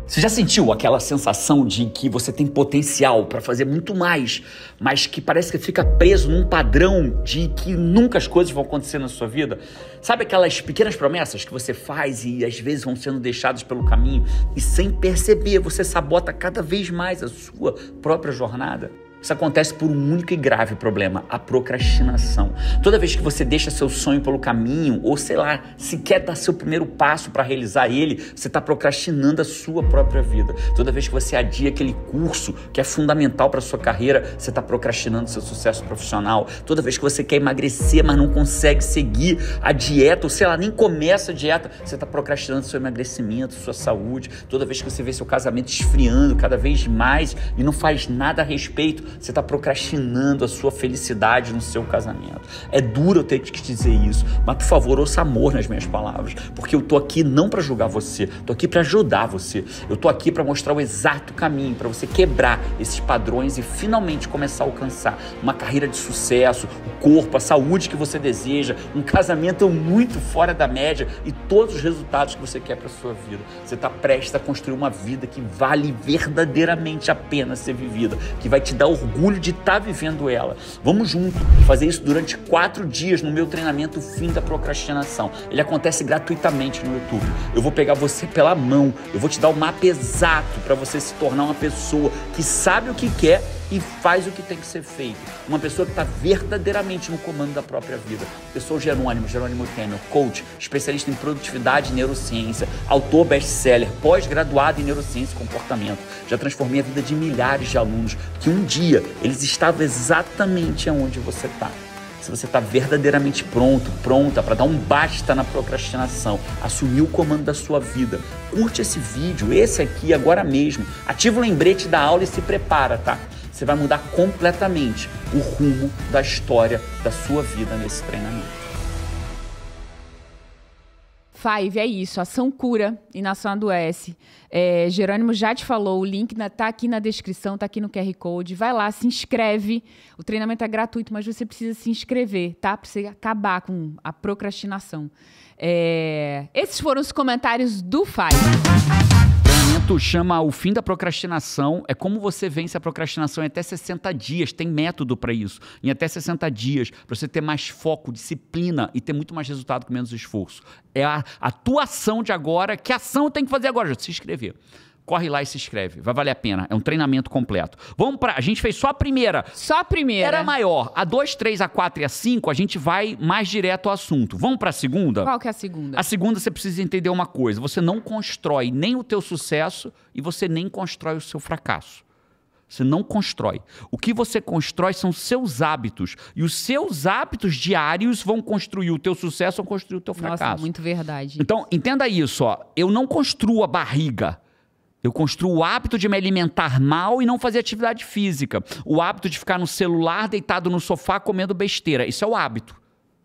Você já sentiu aquela sensação de que você tem potencial para fazer muito mais, mas que parece que fica preso num padrão de que nunca as coisas vão acontecer na sua vida? Sabe aquelas pequenas promessas que você faz e às vezes vão sendo deixadas pelo caminho e sem perceber você sabota cada vez mais a sua própria jornada? Isso acontece por um único e grave problema: a procrastinação. Toda vez que você deixa seu sonho pelo caminho, ou sei lá, sequer dá seu primeiro passo para realizar ele, você está procrastinando a sua própria vida. Toda vez que você adia aquele curso que é fundamental para sua carreira, você está procrastinando seu sucesso profissional. Toda vez que você quer emagrecer, mas não consegue seguir a dieta, ou sei lá, nem começa a dieta, você está procrastinando seu emagrecimento, sua saúde. Toda vez que você vê seu casamento esfriando cada vez mais e não faz nada a respeito, você está procrastinando a sua felicidade no seu casamento. É duro eu ter que te dizer isso, mas por favor, ouça amor nas minhas palavras, porque eu tô aqui não para julgar você, tô aqui para ajudar você. Eu tô aqui para mostrar o exato caminho para você quebrar esses padrões e finalmente começar a alcançar uma carreira de sucesso, o corpo, a saúde que você deseja, um casamento muito fora da média e todos os resultados que você quer para sua vida. Você está prestes a construir uma vida que vale verdadeiramente a pena ser vivida, que vai te dar o orgulho de estar tá vivendo ela. Vamos junto fazer isso durante quatro dias no meu treinamento Fim da Procrastinação. Ele acontece gratuitamente no YouTube. Eu vou pegar você pela mão, eu vou te dar o mapa exato para você se tornar uma pessoa que sabe o que quer e faz o que tem que ser feito. Uma pessoa que está verdadeiramente no comando da própria vida. Eu sou o Jerônimo, Jerônimo Temer, coach, especialista em produtividade e neurociência, autor best-seller, pós-graduado em neurociência e comportamento. Já transformei a vida de milhares de alunos que um dia eles estavam exatamente onde você está se você está verdadeiramente pronto, pronta para dar um basta na procrastinação, assumir o comando da sua vida, curte esse vídeo, esse aqui agora mesmo, ativa o lembrete da aula e se prepara, tá? Você vai mudar completamente o rumo da história da sua vida nesse treinamento. Five, é isso. Ação cura e nação adoece. É, Jerônimo já te falou, o link está aqui na descrição, está aqui no QR Code. Vai lá, se inscreve. O treinamento é gratuito, mas você precisa se inscrever, tá? Para você acabar com a procrastinação. É, esses foram os comentários do Five curto chama O Fim da Procrastinação. É como você vence a procrastinação em até 60 dias. Tem método para isso. Em até 60 dias, para você ter mais foco, disciplina e ter muito mais resultado com menos esforço. É a, a tua ação de agora. Que ação tem que fazer agora? Se inscrever. Corre lá e se inscreve. Vai valer a pena. É um treinamento completo. Vamos para. A gente fez só a primeira. Só a primeira. Era maior. A 2, 3, a 4 e a 5, a gente vai mais direto ao assunto. Vamos para a segunda? Qual que é a segunda? A segunda você precisa entender uma coisa. Você não constrói nem o teu sucesso e você nem constrói o seu fracasso. Você não constrói. O que você constrói são seus hábitos. E os seus hábitos diários vão construir o teu sucesso ou construir o teu fracasso. Nossa, muito verdade. Então, entenda isso. Ó. Eu não construo a barriga. Eu construo o hábito de me alimentar mal e não fazer atividade física. O hábito de ficar no celular, deitado no sofá, comendo besteira. Isso é o hábito.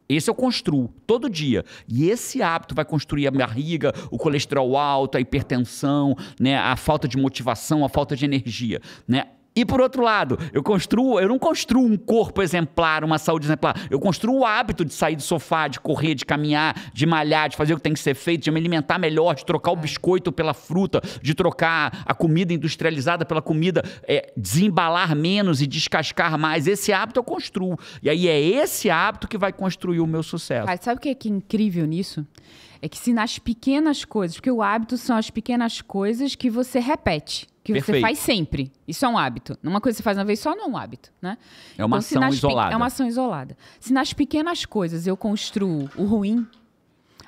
Esse eu construo todo dia. E esse hábito vai construir a barriga, o colesterol alto, a hipertensão, né, a falta de motivação, a falta de energia. Né? E por outro lado, eu construo, eu não construo um corpo exemplar, uma saúde exemplar. Eu construo o hábito de sair do sofá, de correr, de caminhar, de malhar, de fazer o que tem que ser feito, de me alimentar melhor, de trocar o é. biscoito pela fruta, de trocar a comida industrializada pela comida, é, desembalar menos e descascar mais. Esse hábito eu construo. E aí é esse hábito que vai construir o meu sucesso. Mas sabe o que é, que é incrível nisso? É que se nas pequenas coisas, porque o hábito são as pequenas coisas que você repete, que Perfeito. você faz sempre. Isso é um hábito. Uma coisa que você faz uma vez só não é um hábito, né? É uma então, ação isolada. É uma ação isolada. Se nas pequenas coisas eu construo o ruim,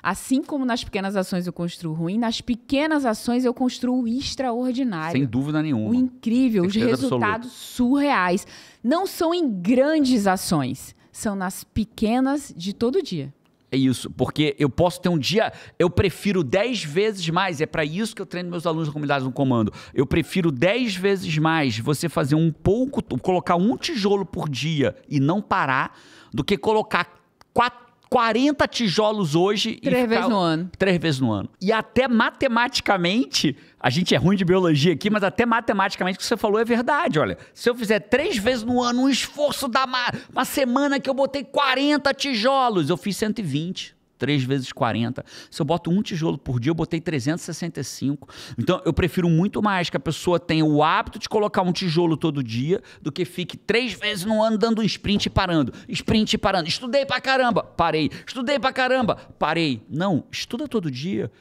Assim como nas pequenas ações eu construo ruim, nas pequenas ações eu construo o extraordinário. Sem dúvida nenhuma. O incrível, os resultados absoluta. surreais. Não são em grandes ações, são nas pequenas de todo dia. É isso, porque eu posso ter um dia, eu prefiro 10 vezes mais, é para isso que eu treino meus alunos da comunidade no comando. Eu prefiro 10 vezes mais você fazer um pouco, colocar um tijolo por dia e não parar, do que colocar quatro 40 tijolos hoje. Três vezes no ano. Três vezes no ano. E até matematicamente, a gente é ruim de biologia aqui, mas até matematicamente o que você falou é verdade. Olha, se eu fizer três vezes no ano um esforço da uma semana que eu botei 40 tijolos, eu fiz 120. 3 vezes 40. Se eu boto um tijolo por dia, eu botei 365. Então, eu prefiro muito mais que a pessoa tenha o hábito de colocar um tijolo todo dia do que fique três vezes no ano dando um sprint e parando. Sprint e parando. Estudei pra caramba, parei. Estudei pra caramba, parei. Não, estuda todo dia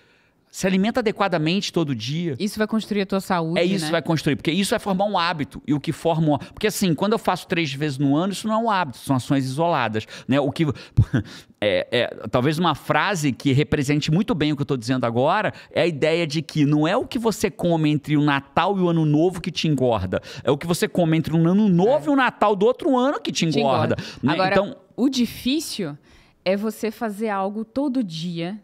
se alimenta adequadamente todo dia. Isso vai construir a tua saúde. É isso né? vai construir, porque isso vai formar um hábito. E o que forma um... Porque assim, quando eu faço três vezes no ano, isso não é um hábito, são ações isoladas. Né? O que. <laughs> É, é, talvez uma frase que represente muito bem o que eu estou dizendo agora é a ideia de que não é o que você come entre o Natal e o Ano Novo que te engorda. É o que você come entre um ano novo é. e o Natal do outro ano que te engorda. Te engorda. Né? Agora, então, o difícil é você fazer algo todo dia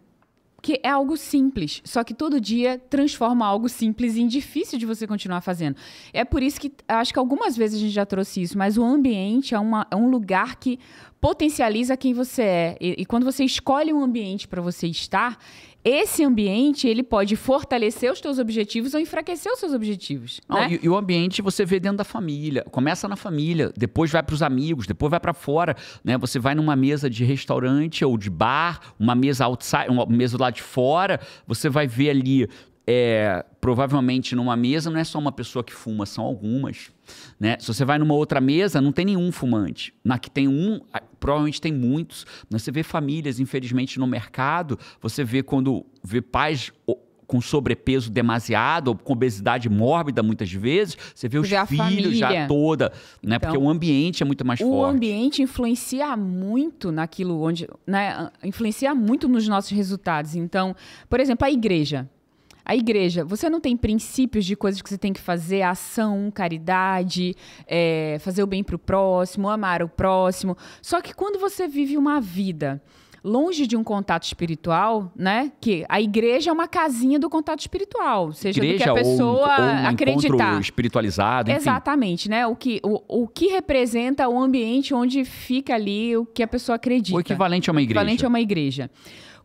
porque é algo simples, só que todo dia transforma algo simples em difícil de você continuar fazendo. É por isso que acho que algumas vezes a gente já trouxe isso, mas o ambiente é, uma, é um lugar que potencializa quem você é. E, e quando você escolhe um ambiente para você estar, esse ambiente ele pode fortalecer os teus objetivos ou enfraquecer os seus objetivos. Não, né? e, e, o ambiente você vê dentro da família. Começa na família, depois vai para os amigos, depois vai para fora. Né? Você vai numa mesa de restaurante ou de bar, uma mesa outside, uma mesa lá de fora. Você vai ver ali é, provavelmente numa mesa não é só uma pessoa que fuma, são algumas. Né? Se você vai numa outra mesa, não tem nenhum fumante. Na que tem um, provavelmente tem muitos. Né? Você vê famílias, infelizmente, no mercado, você vê quando vê pais com sobrepeso demasiado ou com obesidade mórbida muitas vezes, você vê os filhos já toda, né? Então, Porque o ambiente é muito mais o forte. O ambiente influencia muito naquilo onde, né? Influencia muito nos nossos resultados. Então, por exemplo, a igreja. A igreja, você não tem princípios de coisas que você tem que fazer, ação, caridade, é, fazer o bem para o próximo, amar o próximo. Só que quando você vive uma vida longe de um contato espiritual, né? Que a igreja é uma casinha do contato espiritual, seja igreja, do que a pessoa ou, ou um acreditar. espiritualizado, enfim. Exatamente, né? O que, o, o que representa o ambiente onde fica ali o que a pessoa acredita. O equivalente a uma igreja. O equivalente a uma igreja.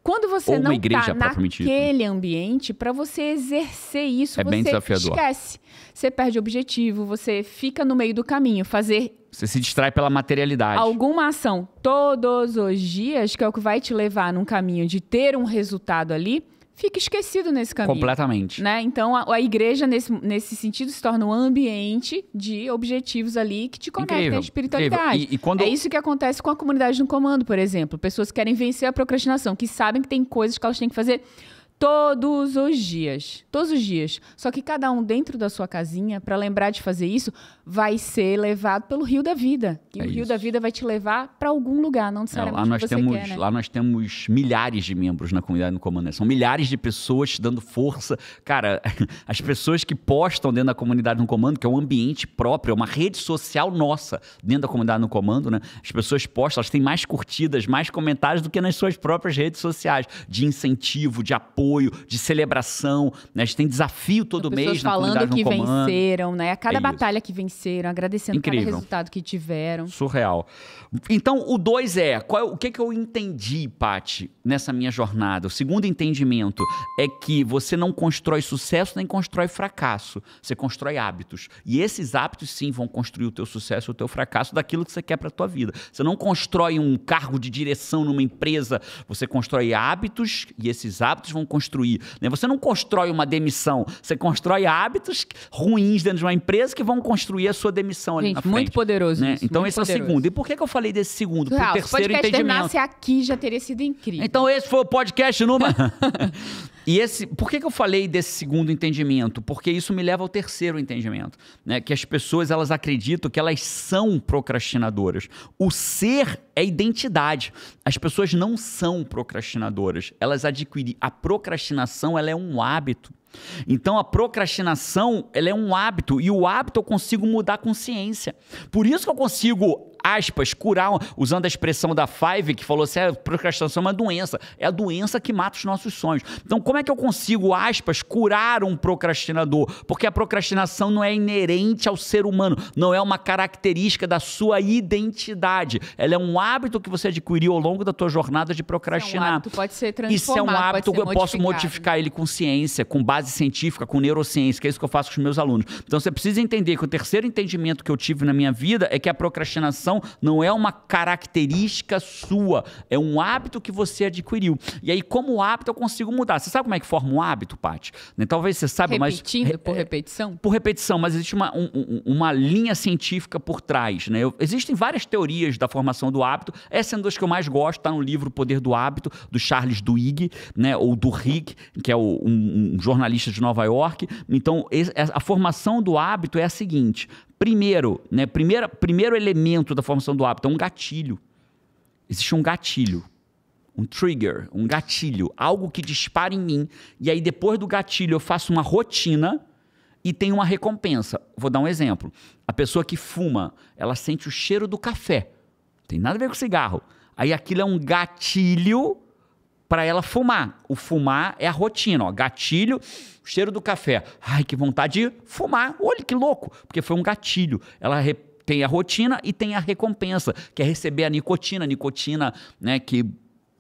Quando você Ou não está naquele ambiente, para você exercer isso, é você bem desafiador. esquece. Você perde o objetivo, você fica no meio do caminho. Fazer você se distrai pela materialidade. Alguma ação todos os dias, que é o que vai te levar num caminho de ter um resultado ali, fica esquecido nesse caminho. Completamente. Né? Então, a, a, igreja, nesse, nesse sentido, se torna um ambiente de objetivos ali que te conectam à espiritualidade. E, e quando... É isso que acontece com a comunidade no comando, por exemplo. Pessoas que querem vencer a procrastinação, que sabem que tem coisas que elas têm que fazer todos os dias, todos os dias. Só que cada um dentro da sua casinha, para lembrar de fazer isso, vai ser levado pelo rio da vida. E é o isso. rio da vida vai te levar para algum lugar, não necessariamente é, lá nós que você temos, quer, né? Lá nós temos milhares de membros na comunidade no Comando. Né? São milhares de pessoas te dando força. Cara, <laughs> as pessoas que postam dentro da comunidade no Comando, que é um ambiente próprio, é uma rede social nossa dentro da comunidade no Comando, né? As pessoas postam, elas têm mais curtidas, mais comentários do que nas suas próprias redes sociais, de incentivo, de apoio apoio, de celebração. Né? A gente tem desafio todo mês pessoas na falando que venceram, né? A cada é batalha que venceram, agradecendo Incrível. cada resultado que tiveram. Surreal. Então, o dois é, qual, é o que, que eu entendi, Pati, nessa minha jornada? O segundo entendimento é que você não constrói sucesso nem constrói fracasso. Você constrói hábitos. E esses hábitos, sim, vão construir o teu sucesso, o teu fracasso daquilo que você quer para tua vida. Você não constrói um cargo de direção numa empresa, você constrói hábitos e esses hábitos vão construir construir. Né? Você não constrói uma demissão, você constrói hábitos ruins dentro de uma empresa que vão construir a sua demissão ali na frente. muito poderoso né? isso, Então muito esse poderoso. é o segundo. E por que, eu falei desse segundo? Porque o terceiro se o podcast entendimento. terminasse aqui, já teria sido incrível. Então esse foi o podcast número... <laughs> E esse, por que, que eu falei desse segundo entendimento? Porque isso me leva ao terceiro entendimento, né? Que as pessoas elas acreditam que elas são procrastinadoras. O ser é identidade. As pessoas não são procrastinadoras. Elas adquirem a procrastinação, ela é um hábito. Então a procrastinação ela é um hábito e o hábito eu consigo mudar com ciência. Por isso que eu consigo, aspas, curar, usando a expressão da Five, que falou assim: a ah, procrastinação é uma doença. É a doença que mata os nossos sonhos. Então, como é que eu consigo, aspas, curar um procrastinador? Porque a procrastinação não é inerente ao ser humano, não é uma característica da sua identidade. Ela é um hábito que você adquiriu ao longo da tua jornada de procrastinar. Isso é um hábito, pode ser transformado. Isso é um hábito, eu posso modificar ele com ciência, com base base científica, com neurociência, que é isso que eu faço com os meus alunos. Então você precisa entender que o terceiro entendimento que eu tive na minha vida é que a procrastinação não é uma característica sua, é um hábito que você adquiriu. E aí, como hábito, eu consigo mudar. Você sabe como é que forma um hábito, Paty? Né, talvez você saiba, mas. Repetindo, por é, repetição? Por repetição, mas existe uma, um, uma linha científica por trás. Né? Eu, existem várias teorias da formação do hábito, essa é uma das que eu mais gosto, está no livro Poder do Hábito, do Charles Duhigg, né? ou do Rick, que é o, um, um jornalista jornalista de Nova York. Então, a formação do hábito é a seguinte: primeiro, né, primeira, primeiro elemento da formação do hábito é um gatilho. Existe um gatilho um trigger, um gatilho, algo que dispara em mim. E aí, depois do gatilho, eu faço uma rotina e tenho uma recompensa. Vou dar um exemplo. A pessoa que fuma, ela sente o cheiro do café. Não tem nada a ver com cigarro. Aí aquilo é um gatilho para ela fumar. O fumar é a rotina, ó, gatilho, cheiro do café. Ai, que vontade de fumar. Olha que louco, porque foi um gatilho. Ela tem a rotina e tem a recompensa, que é receber a nicotina, a nicotina, né, que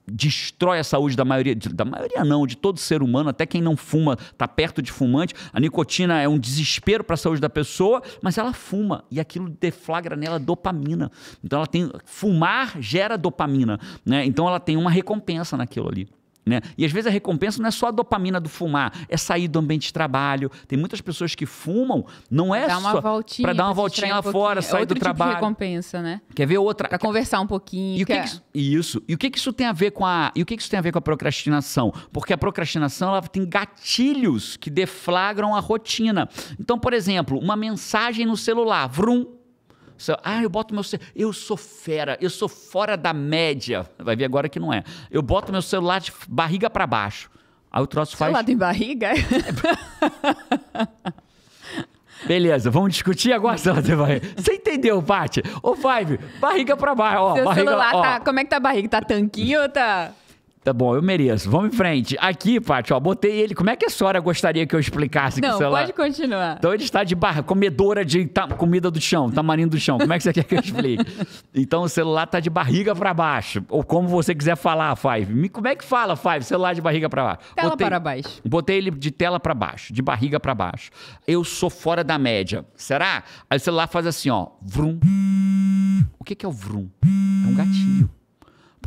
destrói a saúde da maioria, da maioria não, de todo ser humano, até quem não fuma, está perto de fumante. A nicotina é um desespero para a saúde da pessoa, mas ela fuma e aquilo deflagra nela dopamina. Então ela tem fumar gera dopamina, né? Então ela tem uma recompensa naquilo ali. Né? E às vezes a recompensa não é só a dopamina do fumar, é sair do ambiente de trabalho. Tem muitas pessoas que fumam, não é dar só para dar uma voltinha lá um fora, sair é Outro do tipo trabalho. De recompensa, né? Quer ver outra? Para conversar um pouquinho. E que que isso... isso? E o que, que isso tem a ver com a? E o que, que isso tem a ver com a procrastinação? Porque a procrastinação ela tem gatilhos que deflagram a rotina. Então, por exemplo, uma mensagem no celular, vrum, ah, eu boto meu celular, eu sou fera, eu sou fora da média. Vai ver agora que não é. Eu boto meu celular de barriga para baixo. Aí o troço faz. Celular de barriga? <laughs> Beleza, vamos discutir agora, você vai. Você entendeu, Paty? Ô, Five. barriga pra baixo, ó. Seu barriga, celular ó. tá. Como é que tá a barriga? Tá tanquinho ou tá. Tá bom, eu mereço. Vamos em frente. Aqui, Paty, ó, botei ele. Como é que a senhora gostaria que eu explicasse Não, que Não, pode continuar. Então ele está de barra, comedora de ta, comida do chão, tamarindo do chão. Como é que você <laughs> quer que eu explique? então o celular tá de barriga para baixo. Ou como você quiser falar, Five. Me, como é que fala, Five? Celular de barriga para baixo. Tela botei, para baixo. Botei ele de tela para baixo, de barriga para baixo. Eu sou fora da média. Será? Aí o celular faz assim, ó. Vrum. O que, que é o vrum? É um gatilho.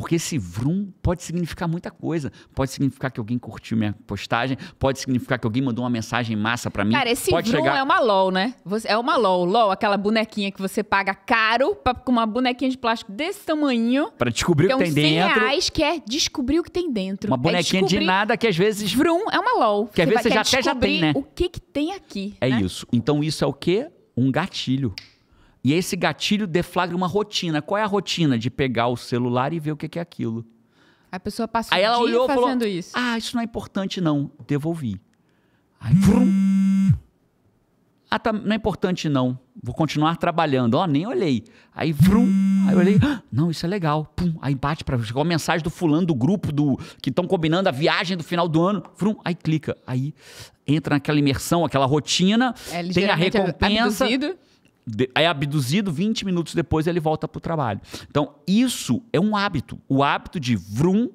Porque esse vroom pode significar muita coisa. Pode significar que alguém curtiu minha postagem, pode significar que alguém mandou uma mensagem massa para mim. Cara, esse pode vroom chegar... é uma LOL, né? É uma LOL. LOL, aquela bonequinha que você paga caro pra, com uma bonequinha de plástico desse tamanho. Para descobrir que o que é tem dentro. reais que é descobrir o que tem dentro. Uma é bonequinha é de nada que às vezes... Vroom é uma LOL. Que às vezes você já até já tem, né? o que que tem aqui. É né? isso. Então isso é o quê? Um gatilho. E esse gatilho deflagra uma rotina. Qual é a rotina? De pegar o celular e ver o que é aquilo. A pessoa passa Aí ela dia olhou, fazendo falou, isso. Ah, isso não é importante, não. Devolvi. Aí, vrum. Ah, tá, não é importante, não. Vou continuar trabalhando. Ó, nem olhei. Aí, vrum. Aí eu olhei. Ah, não, isso é legal. Pum. Aí bate pra... Chegou a mensagem do fulano do grupo do que estão combinando a viagem do final do ano. Vrum. Aí clica. Aí entra naquela imersão, aquela rotina. É, tem a recompensa. Abduzido é abduzido, 20 minutos depois ele volta para o trabalho. Então, isso é um hábito. O hábito de vrum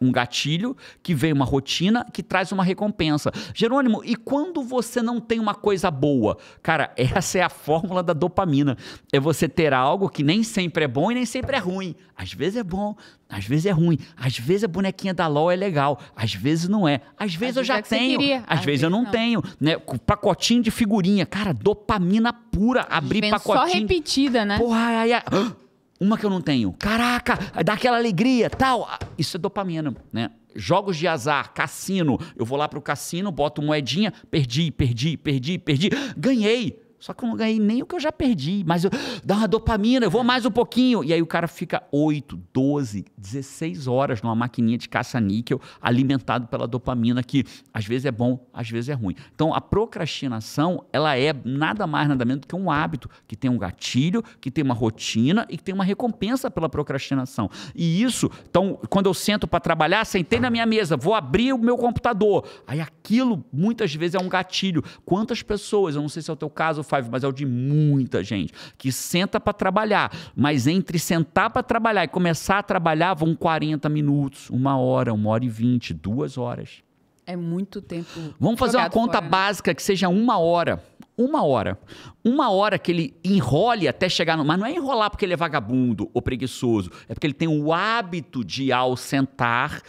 um gatilho, que vem uma rotina, que traz uma recompensa. Jerônimo, e quando você não tem uma coisa boa? Cara, <laughs> essa é a fórmula da dopamina. É você ter algo que nem sempre é bom e nem sempre é ruim. Às vezes é bom, às vezes é ruim, às vezes a bonequinha da LOL é legal, às vezes não é. Às vezes às eu já é tenho, às, às vezes, vezes, eu não, não, tenho, né? Pacotinho de figurinha, cara, dopamina pura, abrir pacotinho. Só repetida, né? Porra, ai, ai, ai uma que eu não tenho. Caraca, dá aquela alegria, tal. Ah, isso é dopamina, né? Jogos de azar, cassino. Eu vou lá pro cassino, boto moedinha, perdi, perdi, perdi, perdi. Ganhei. Só que eu não ganhei nem o que eu já perdi, mas eu, dá uma dopamina, eu vou mais um pouquinho. E aí o cara fica 8, 12, 16 horas numa maquininha de caça-níquel, alimentado pela dopamina, que às vezes é bom, às vezes é ruim. Então a procrastinação, ela é nada mais, nada menos do que um hábito, que tem um gatilho, que tem uma rotina e que tem uma recompensa pela procrastinação. E isso, então, quando eu sento para trabalhar, sentei na minha mesa, vou abrir o meu computador. Aí aquilo muitas vezes é um gatilho. Quantas pessoas, eu não sei se é o teu caso, Five, mas é o de muita gente que senta para trabalhar. Mas entre sentar para trabalhar e começar a trabalhar, vão 40 minutos, uma hora, uma hora e vinte, duas horas. É muito tempo. Vamos fazer uma conta fora, né? básica que seja uma hora. Uma hora. Uma hora que ele enrole até chegar no. Mas não é enrolar porque ele é vagabundo ou preguiçoso. É porque ele tem o hábito de, ao sentar,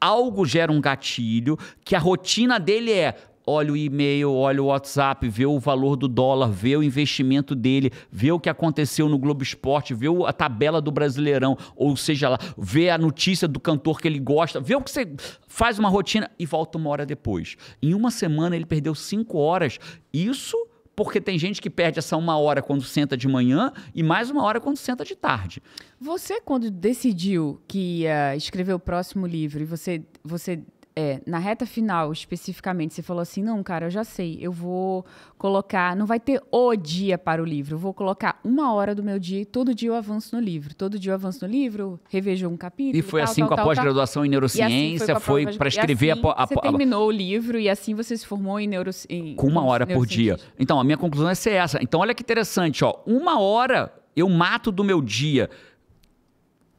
algo gera um gatilho, que a rotina dele é olha o e-mail, olha o WhatsApp, vê o valor do dólar, vê o investimento dele, vê o que aconteceu no Globo Esporte, vê a tabela do Brasileirão, ou seja lá, vê a notícia do cantor que ele gosta, vê o que você faz uma rotina e volta uma hora depois. Em uma semana ele perdeu cinco horas. Isso porque tem gente que perde essa uma hora quando senta de manhã e mais uma hora quando senta de tarde. Você, quando decidiu que ia escrever o próximo livro e você, você é, na reta final, especificamente, você falou assim: não, cara, eu já sei, eu vou colocar. Não vai ter o dia para o livro, eu vou colocar uma hora do meu dia e todo dia eu avanço no livro. Todo dia eu avanço no livro, revejo um capítulo. E foi tal, assim tal, com tal, a pós-graduação em neurociência, assim foi para escrever assim a, a. Você terminou o livro e assim você se formou em neurociência. Com uma hora por dia. Então, a minha conclusão é ser essa. Então, olha que interessante, ó. Uma hora eu mato do meu dia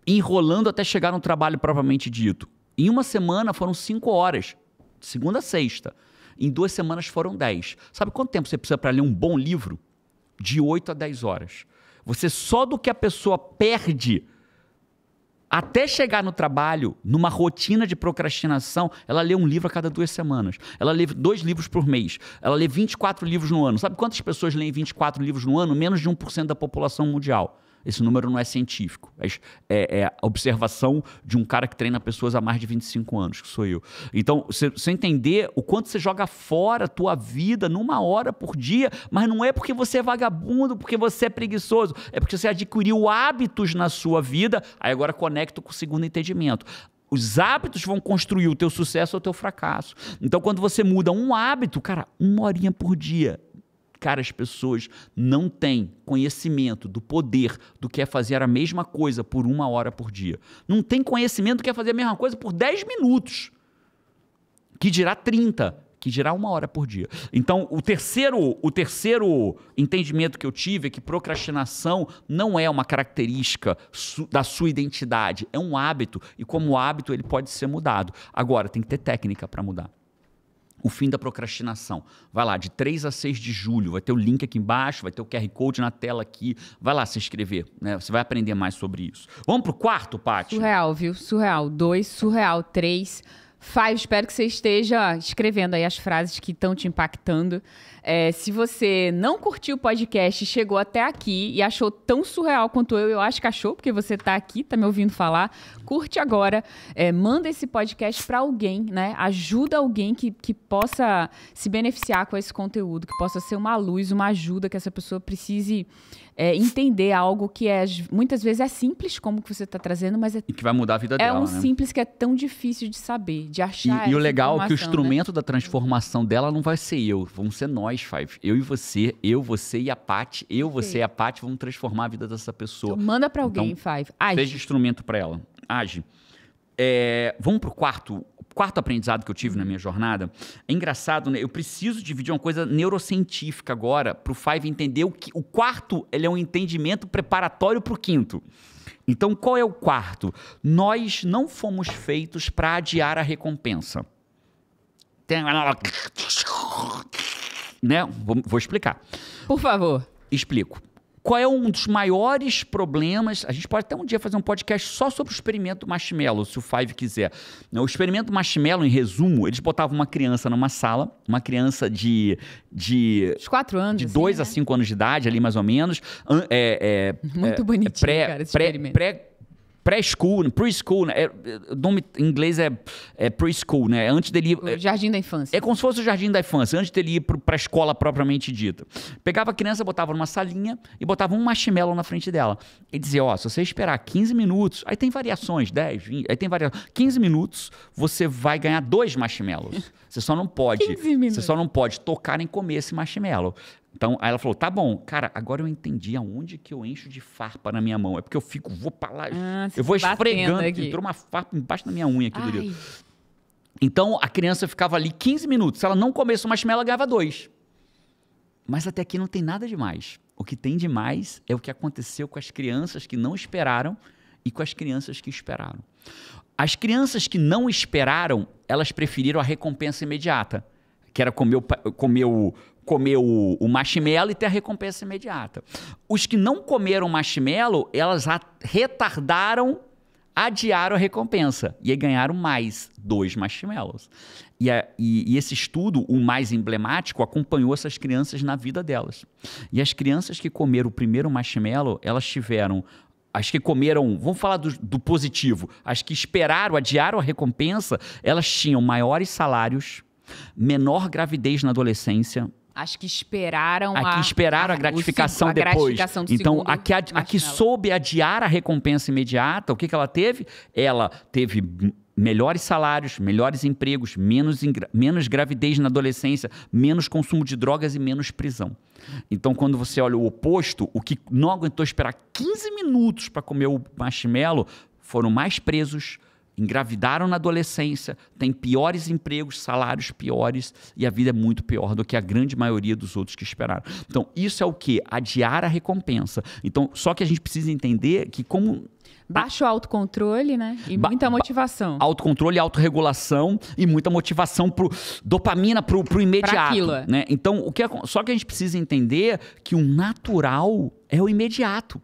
enrolando até chegar no trabalho propriamente dito. Em uma semana foram cinco horas, de segunda a sexta. Em duas semanas foram dez. Sabe quanto tempo você precisa para ler um bom livro? De oito a dez horas. Você só do que a pessoa perde até chegar no trabalho, numa rotina de procrastinação, ela lê um livro a cada duas semanas. Ela lê dois livros por mês. Ela lê 24 livros no ano. Sabe quantas pessoas leem 24 livros no ano? Menos de 1% da população mundial. Esse número não é científico. É, é, é, a observação de um cara que treina pessoas há mais de 25 anos, que sou eu. Então, você entender o quanto você joga fora a tua vida numa hora por dia, mas não é porque você é vagabundo, porque você é preguiçoso, é porque você adquiriu hábitos na sua vida, aí agora conecto com o segundo entendimento. Os hábitos vão construir o teu sucesso ou o teu fracasso. Então, quando você muda um hábito, cara, uma horinha por dia Cara, as pessoas não têm conhecimento do poder do que é fazer a mesma coisa por uma hora por dia. Não tem conhecimento do que é fazer a mesma coisa por 10 minutos. Que dirá 30, que dirá uma hora por dia. Então, o terceiro, o terceiro entendimento que eu tive é que procrastinação não é uma característica su, da sua identidade, é um hábito e como hábito ele pode ser mudado. Agora, tem que ter técnica para mudar o fim da procrastinação. Vai lá, de 3 a 6 de julho, vai ter o link aqui embaixo, vai ter o QR Code na tela aqui. Vai lá se inscrever, né? Você vai aprender mais sobre isso. Vamos pro quarto, Paty? Surreal, viu? Surreal. 2, surreal. 3. Três Five, espero que você esteja escrevendo aí as frases que estão te impactando. É, se você não curtiu o podcast, chegou até aqui e achou tão surreal quanto eu, eu acho que achou, porque você está aqui, está me ouvindo falar, curte agora, é, manda esse podcast para alguém, né? Ajuda alguém que, que possa se beneficiar com esse conteúdo, que possa ser uma luz, uma ajuda que essa pessoa precise é, entender algo que é muitas vezes é simples como que você está trazendo, mas é e que vai mudar a vida é dela. É um né? simples que é tão difícil de saber, de achar. E, e o legal é que o né? instrumento né? da transformação dela não vai ser eu, vão ser nós, Five. Eu e você, eu você e a Pat, eu você e a Pat vão transformar a vida dessa pessoa. Então, manda para alguém, então, Five. Age. Seja instrumento para ela. Age. É, vamos pro quarto quarto aprendizado que eu tive na minha jornada, é engraçado, né? Eu preciso dividir uma coisa neurocientífica agora para o Five entender o que o quarto ele é um entendimento preparatório para o quinto. Então, qual é o quarto? Nós não fomos feitos para adiar a recompensa. Tem... Né? Vou, vou explicar. Por favor. Explico qual é um dos maiores problemas? A gente pode até um dia fazer um podcast só sobre o experimento marshmallow, se o Five quiser. O experimento marshmallow, em resumo, eles botavam uma criança numa sala, uma criança de. de Os quatro anos. De assim, dois né? a cinco anos de idade, ali mais ou menos. É, é, Muito é, bonitinho, pré, cara, esse pré, experimento. Pré, pré-school, preschool, né? o é, é, nome em inglês é, é preschool, né? Antes dele ir, o é, jardim da infância. É como se fosse o jardim da infância, antes dele ir para a escola propriamente dita. Pegava a criança, botava numa salinha e botava um marshmallow na frente dela. E dizia, ó, oh, se você esperar 15 minutos, aí tem variações, 10, 20, aí tem variações. 15 minutos, você vai ganhar dois marshmallows. Você só não pode, você só não pode tocar nem comer esse marshmallow. Então, aí ela falou: tá bom, cara, agora eu entendi aonde que eu encho de farpa na minha mão. É porque eu fico, vou pra lá, ah, eu vou esfregando. Aqui. Entrou uma farpa embaixo da minha unha aqui Ai. do dedo. Então, a criança ficava ali 15 minutos. Se ela não comesse uma marshmallow, ela ganhava dois. Mas até aqui não tem nada demais. O que tem demais é o que aconteceu com as crianças que não esperaram e com as crianças que esperaram. As crianças que não esperaram, elas preferiram a recompensa imediata, que era comer o, comer o, comer o, o marshmallow e ter a recompensa imediata. Os que não comeram marshmallow, elas retardaram, adiaram a recompensa e ganharam mais dois marshmallows. E, a, e, e, esse estudo, o mais emblemático, acompanhou essas crianças na vida delas. E as crianças que comeram o primeiro marshmallow, elas tiveram. As que comeram, vamos falar do, do positivo, as que esperaram, adiaram a recompensa, elas tinham maiores salários, menor gravidez na adolescência, as que esperaram a, a que esperaram a gratificação cinco, depois. gratificação do então, a que, a, a que soube adiar a recompensa imediata, o que, que ela teve? Ela teve melhores salários, melhores empregos, menos, menos gravidez na adolescência, menos consumo de drogas e menos prisão. Então, quando você olha o oposto, o que não aguentou esperar 15 minutos para comer o marshmallow foram mais presos, engravidaram na adolescência, têm piores empregos, salários piores e a vida é muito pior do que a grande maioria dos outros que esperaram. Então, isso é o que? Adiar a recompensa. Então, só que a gente precisa entender que como Baixo autocontrole, né? E ba muita motivação. Autocontrole, autorregulação e muita motivação pro dopamina, pro, pro imediato. aquilo. Né? Então, o que é, só que a gente precisa entender que o natural é o imediato.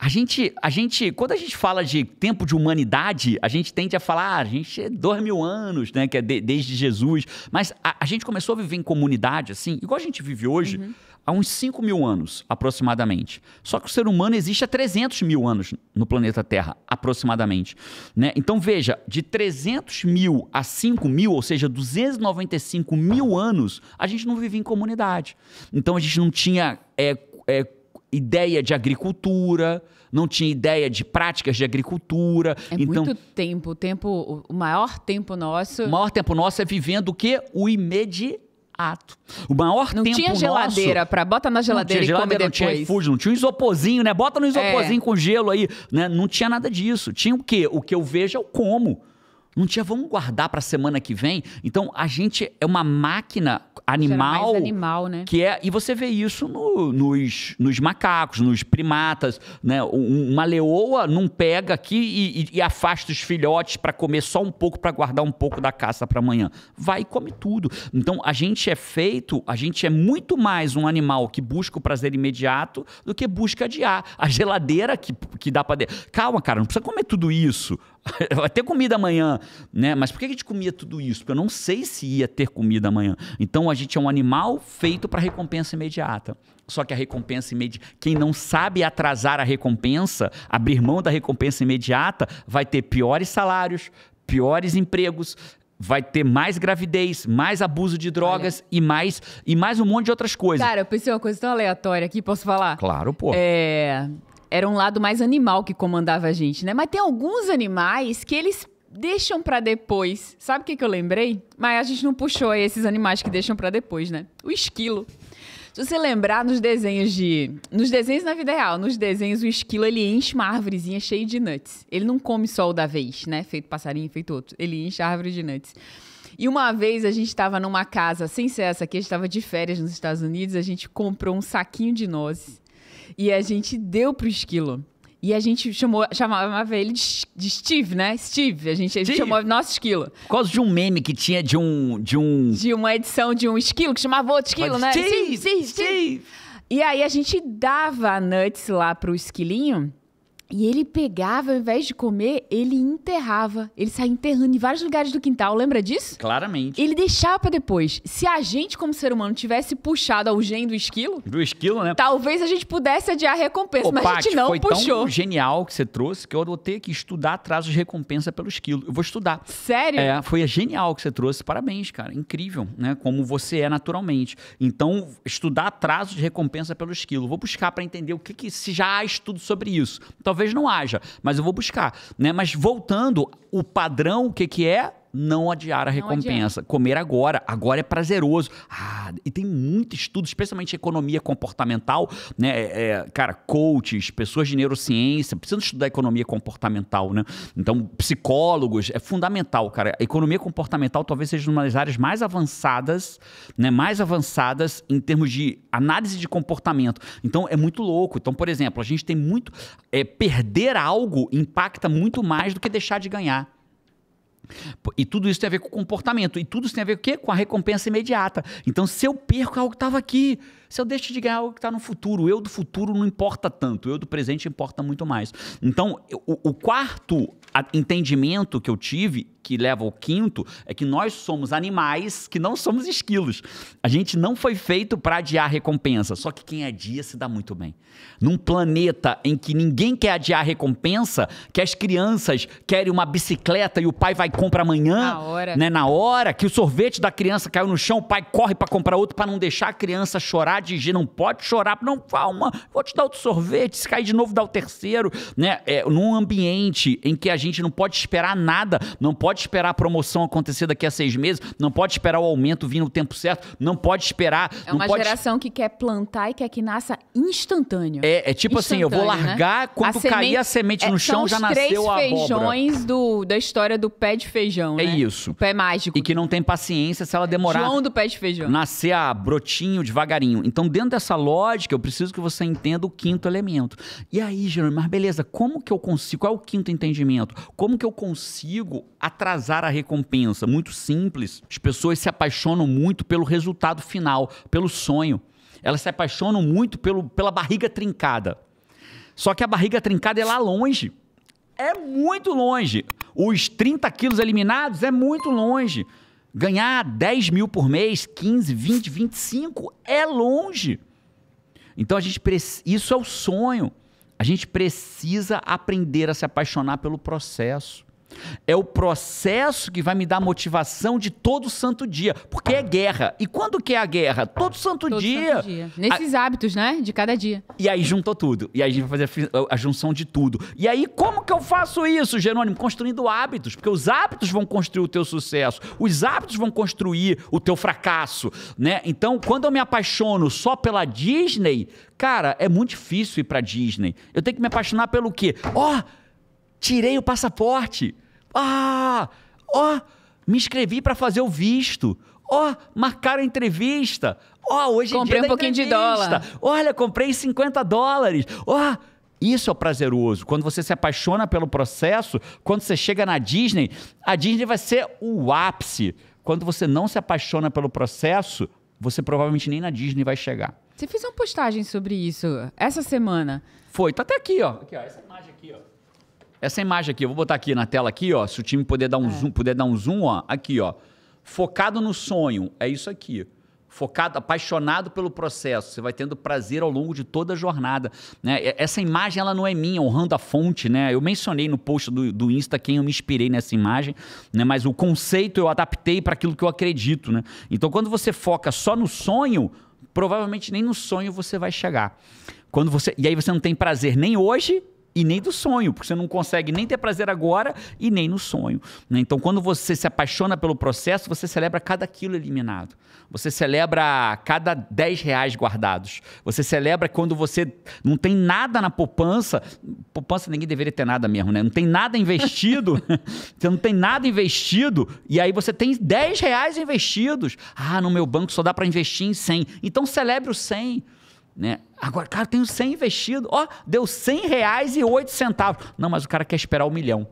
A gente, a gente, quando a gente fala de tempo de humanidade, a gente tende a falar, ah, a gente é dois mil anos, né, que é de, desde Jesus. Mas a, a, gente começou a viver em comunidade, assim, igual a gente vive hoje, uhum. há uns 5 mil anos, aproximadamente. Só que o ser humano existe há 300 mil anos no planeta Terra, aproximadamente. Né? Então, veja, de 300 mil a 5 mil, ou seja, 295 mil anos, a gente não vivia em comunidade. Então, a gente não tinha... É, é, ideia de agricultura, não tinha ideia de práticas de agricultura. É então, muito tempo, tempo, o maior tempo nosso. O maior tempo nosso é vivendo o quê? O imediato. O maior não tempo nosso. Não tinha geladeira para bota na geladeira não tinha geladeira, não tinha refúgio, não tinha um isoporzinho, né? Bota no é. isoporzinho é. com gelo aí, né? Não tinha nada disso. Tinha o quê? O que eu vejo é o como. Não tinha vamos guardar para a semana que vem. Então a gente é uma máquina animal, animal né? que é e você vê isso no, nos, nos, macacos, nos primatas, né? Uma leoa não pega aqui e, e, e afasta os filhotes para comer só um pouco para guardar um pouco da caça para amanhã. Vai e come tudo. Então a gente é feito, a gente é muito mais um animal que busca o prazer imediato do que busca adiar. A geladeira que, que dá para calma, cara, não precisa comer tudo isso. <laughs> Vai ter comida amanhã, né? Mas por que a gente comia tudo isso? Porque eu não sei se ia ter comida amanhã. Então a gente é um animal feito para recompensa imediata. Só que a recompensa imediata, quem não sabe atrasar a recompensa, abrir mão da recompensa imediata, vai ter piores salários, piores empregos, vai ter mais gravidez, mais abuso de drogas Olha. e mais e mais um monte de outras coisas. Cara, eu pensei uma coisa tão aleatória aqui, posso falar? Claro, pô. É, era um lado mais animal que comandava a gente, né? Mas tem alguns animais que eles deixam para depois. Sabe o que, que eu lembrei? Mas a gente não puxou esses animais que deixam para depois, né? O esquilo. Se você lembrar nos desenhos de. Nos desenhos na vida real, nos desenhos, o esquilo ele enche uma árvorezinha cheia de nuts. Ele não come só o da vez, né? Feito passarinho, feito outro. Ele enche a árvore de nuts. E uma vez a gente estava numa casa, sem ser essa aqui, a gente estava de férias nos Estados Unidos, a gente comprou um saquinho de nozes. E a gente deu pro esquilo. E a gente chamou, chamava ele de, Steve, né? Steve. A gente, a gente chamou nosso esquilo. Por causa de um meme que tinha de um. De, um... de uma edição de um esquilo que chamava outro esquilo, Mas né? Steve, Steve, Steve, Steve. E aí a gente dava nuts lá pro esquilinho. E ele pegava, ao invés de comer, ele enterrava. Ele saía enterrando em vários lugares do quintal, lembra disso? Claramente. Ele deixava para depois. Se a gente, como ser humano, tivesse puxado ao gen do esquilo. Do esquilo, né? Talvez a gente pudesse adiar a recompensa, Ô, mas a gente não foi puxou. Tão genial que você trouxe que eu adotei que estudar atrasos de recompensa pelo esquilo. Eu vou estudar. Sério? É, foi genial que você trouxe. Parabéns, cara. Incrível, né? Como você é naturalmente. Então, estudar atrasos de recompensa pelo esquilo. Vou buscar para entender o que, que se já há estudo sobre isso. Talvez Talvez não haja, mas eu vou buscar. Né? Mas voltando, o padrão, o que, que é? não adiar a recompensa. Adiar. Comer agora, agora é prazeroso. Ah, e tem muito estudo, especialmente economia comportamental, né? É, é, cara, coaches, pessoas de neurociência, precisam estudar economia comportamental, né? Então, psicólogos, é fundamental, cara. A economia comportamental talvez seja uma das áreas mais avançadas, né? Mais avançadas em termos de análise de comportamento. Então, é muito louco. Então, por exemplo, a gente tem muito. É, perder algo impacta muito mais do que deixar de ganhar. E tudo isso tem a ver com o comportamento. E tudo isso tem a ver com o quê? Com a recompensa imediata. Então, se eu perco algo que estava aqui, se eu deixo de ganhar algo que está no futuro, eu do futuro não importa tanto, eu do presente importa muito mais. Então, o, o quarto entendimento que eu tive, que leva ao quinto, é que nós somos animais que não somos esquilos. A gente não foi feito para adiar recompensa. Só que quem adia se dá muito bem. Num planeta em que ninguém quer adiar recompensa, que as crianças querem uma bicicleta e o pai vai comprar compra amanhã, na hora, né, na hora que o sorvete da criança caiu no chão, o pai corre para comprar outro para não deixar a criança chorar, dirigir, não pode chorar, não, calma, vou te dar outro sorvete, se cair de novo dá o terceiro, né? É, num ambiente em que a gente não pode esperar nada, não pode esperar a promoção acontecer daqui a seis meses, não pode esperar o aumento vir no tempo certo, não pode esperar. É uma pode... geração que quer plantar e quer que nasça instantâneo. É, é tipo instantâneo, assim, eu vou né? largar, né? quando a cair semente, a semente é, no é, chão já nasceu a abóbora. três feijões do, da história do pé de feijão, É né? isso. O pé mágico. E que não tem paciência se ela demorar. João do pé de feijão. Nascer a brotinho, devagarinho. Então, dentro dessa lógica, eu preciso que você entenda o quinto elemento. E aí, Jerônimo, mas beleza, como que eu consigo? Qual é o quinto entendimento? Como que eu consigo atrasar a recompensa? Muito simples. As pessoas se apaixonam muito pelo resultado final, pelo sonho. Elas se apaixonam muito pelo, pela barriga trincada. Só que a barriga trincada é lá longe. É muito longe. Os 30 quilos eliminados é muito longe. Ganhar 10 mil por mês, 15, 20, 25 é longe. Então a gente isso é o sonho. A gente precisa aprender a se apaixonar pelo processo. É o processo que vai me dar motivação de todo santo dia. Porque é guerra. E quando que é a guerra? Todo santo todo dia. Santo dia. Nesses a... hábitos, né? De cada dia. E aí juntou tudo. E aí a gente vai fazer a junção de tudo. E aí, como que eu faço isso, Jerônimo? Construindo hábitos. Porque os hábitos vão construir o teu sucesso. Os hábitos vão construir o teu fracasso, né? Então, quando eu me apaixono só pela Disney, cara, é muito difícil ir pra Disney. Eu tenho que me apaixonar pelo quê? Ó... Oh, Tirei o passaporte. Ah! Ó, me inscrevi para fazer o visto. Ó, marcaram a entrevista. Ó, hoje comprei dia um pouquinho entrevista. de dólar. Olha, comprei 50 dólares. Ó, isso é prazeroso. Quando você se apaixona pelo processo, quando você chega na Disney, a Disney vai ser o ápice. Quando você não se apaixona pelo processo, você provavelmente nem na Disney vai chegar. Você fez uma postagem sobre isso essa semana. Foi, tá até aqui, ó. Aqui, ó essa essa imagem aqui, eu vou botar aqui na tela aqui, ó, se o time puder dar um é. zoom, puder dar um zoom, ó, aqui, ó. Focado no sonho, é isso aqui. Focado, apaixonado pelo processo, você vai tendo prazer ao longo de toda a jornada. Né? Essa imagem ela não é minha, honrando a fonte, né? Eu mencionei no post do, do Insta quem eu me inspirei nessa imagem, né? mas o conceito eu adaptei para aquilo que eu acredito. Né? Então, quando você foca só no sonho, provavelmente nem no sonho você vai chegar. Quando você, e aí você não tem prazer nem hoje e nem do sonho, porque você não consegue nem ter prazer agora e nem no sonho. Né? Então, quando você se apaixona pelo processo, você celebra cada quilo eliminado. Você celebra cada 10 reais guardados. Você celebra quando você não tem nada na poupança. Poupança ninguém deveria ter nada mesmo, né? Não tem nada investido. <laughs> você não tem nada investido. E aí você tem 10 reais investidos. Ah, no meu banco só dá para investir em 100. Então, celebre o 100. Né? Agora, cara, tenho 100 investido. Ó, deu 100 reais e 8 centavos. Não, mas o cara quer esperar um milhão.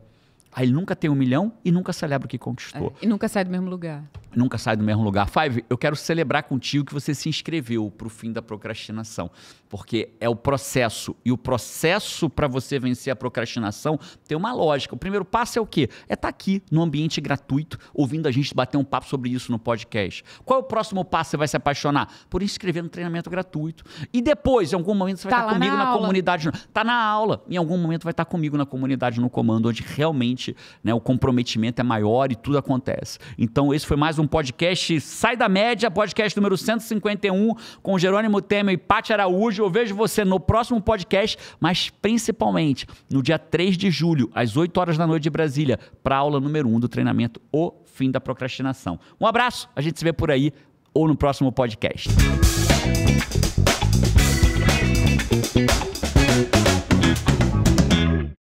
Aí ele nunca tem um milhão e nunca celebra o que conquistou. É, e nunca sai do mesmo lugar. Nunca sai do mesmo lugar. Five, eu quero celebrar contigo que você se inscreveu para o fim da procrastinação porque é o processo. E o processo para você vencer a procrastinação tem uma lógica. O primeiro passo é o quê? É estar tá aqui, no ambiente gratuito, ouvindo a gente bater um papo sobre isso no podcast. Qual é o próximo passo que você vai se apaixonar? Por inscrever no treinamento gratuito. E depois, em algum momento, você vai estar tá, tá comigo na, na comunidade. Tá na aula. Em algum momento vai estar tá comigo na comunidade, no comando, onde realmente né, o comprometimento é maior e tudo acontece. Então, esse foi mais um podcast Sai da Média, podcast número 151, com Jerônimo Temer e Pati Araújo. Eu vejo você no próximo podcast, mas principalmente no dia 3 de julho, às 8 horas da noite de Brasília, para a aula número 1 do treinamento O Fim da Procrastinação. Um abraço, a gente se vê por aí ou no próximo podcast.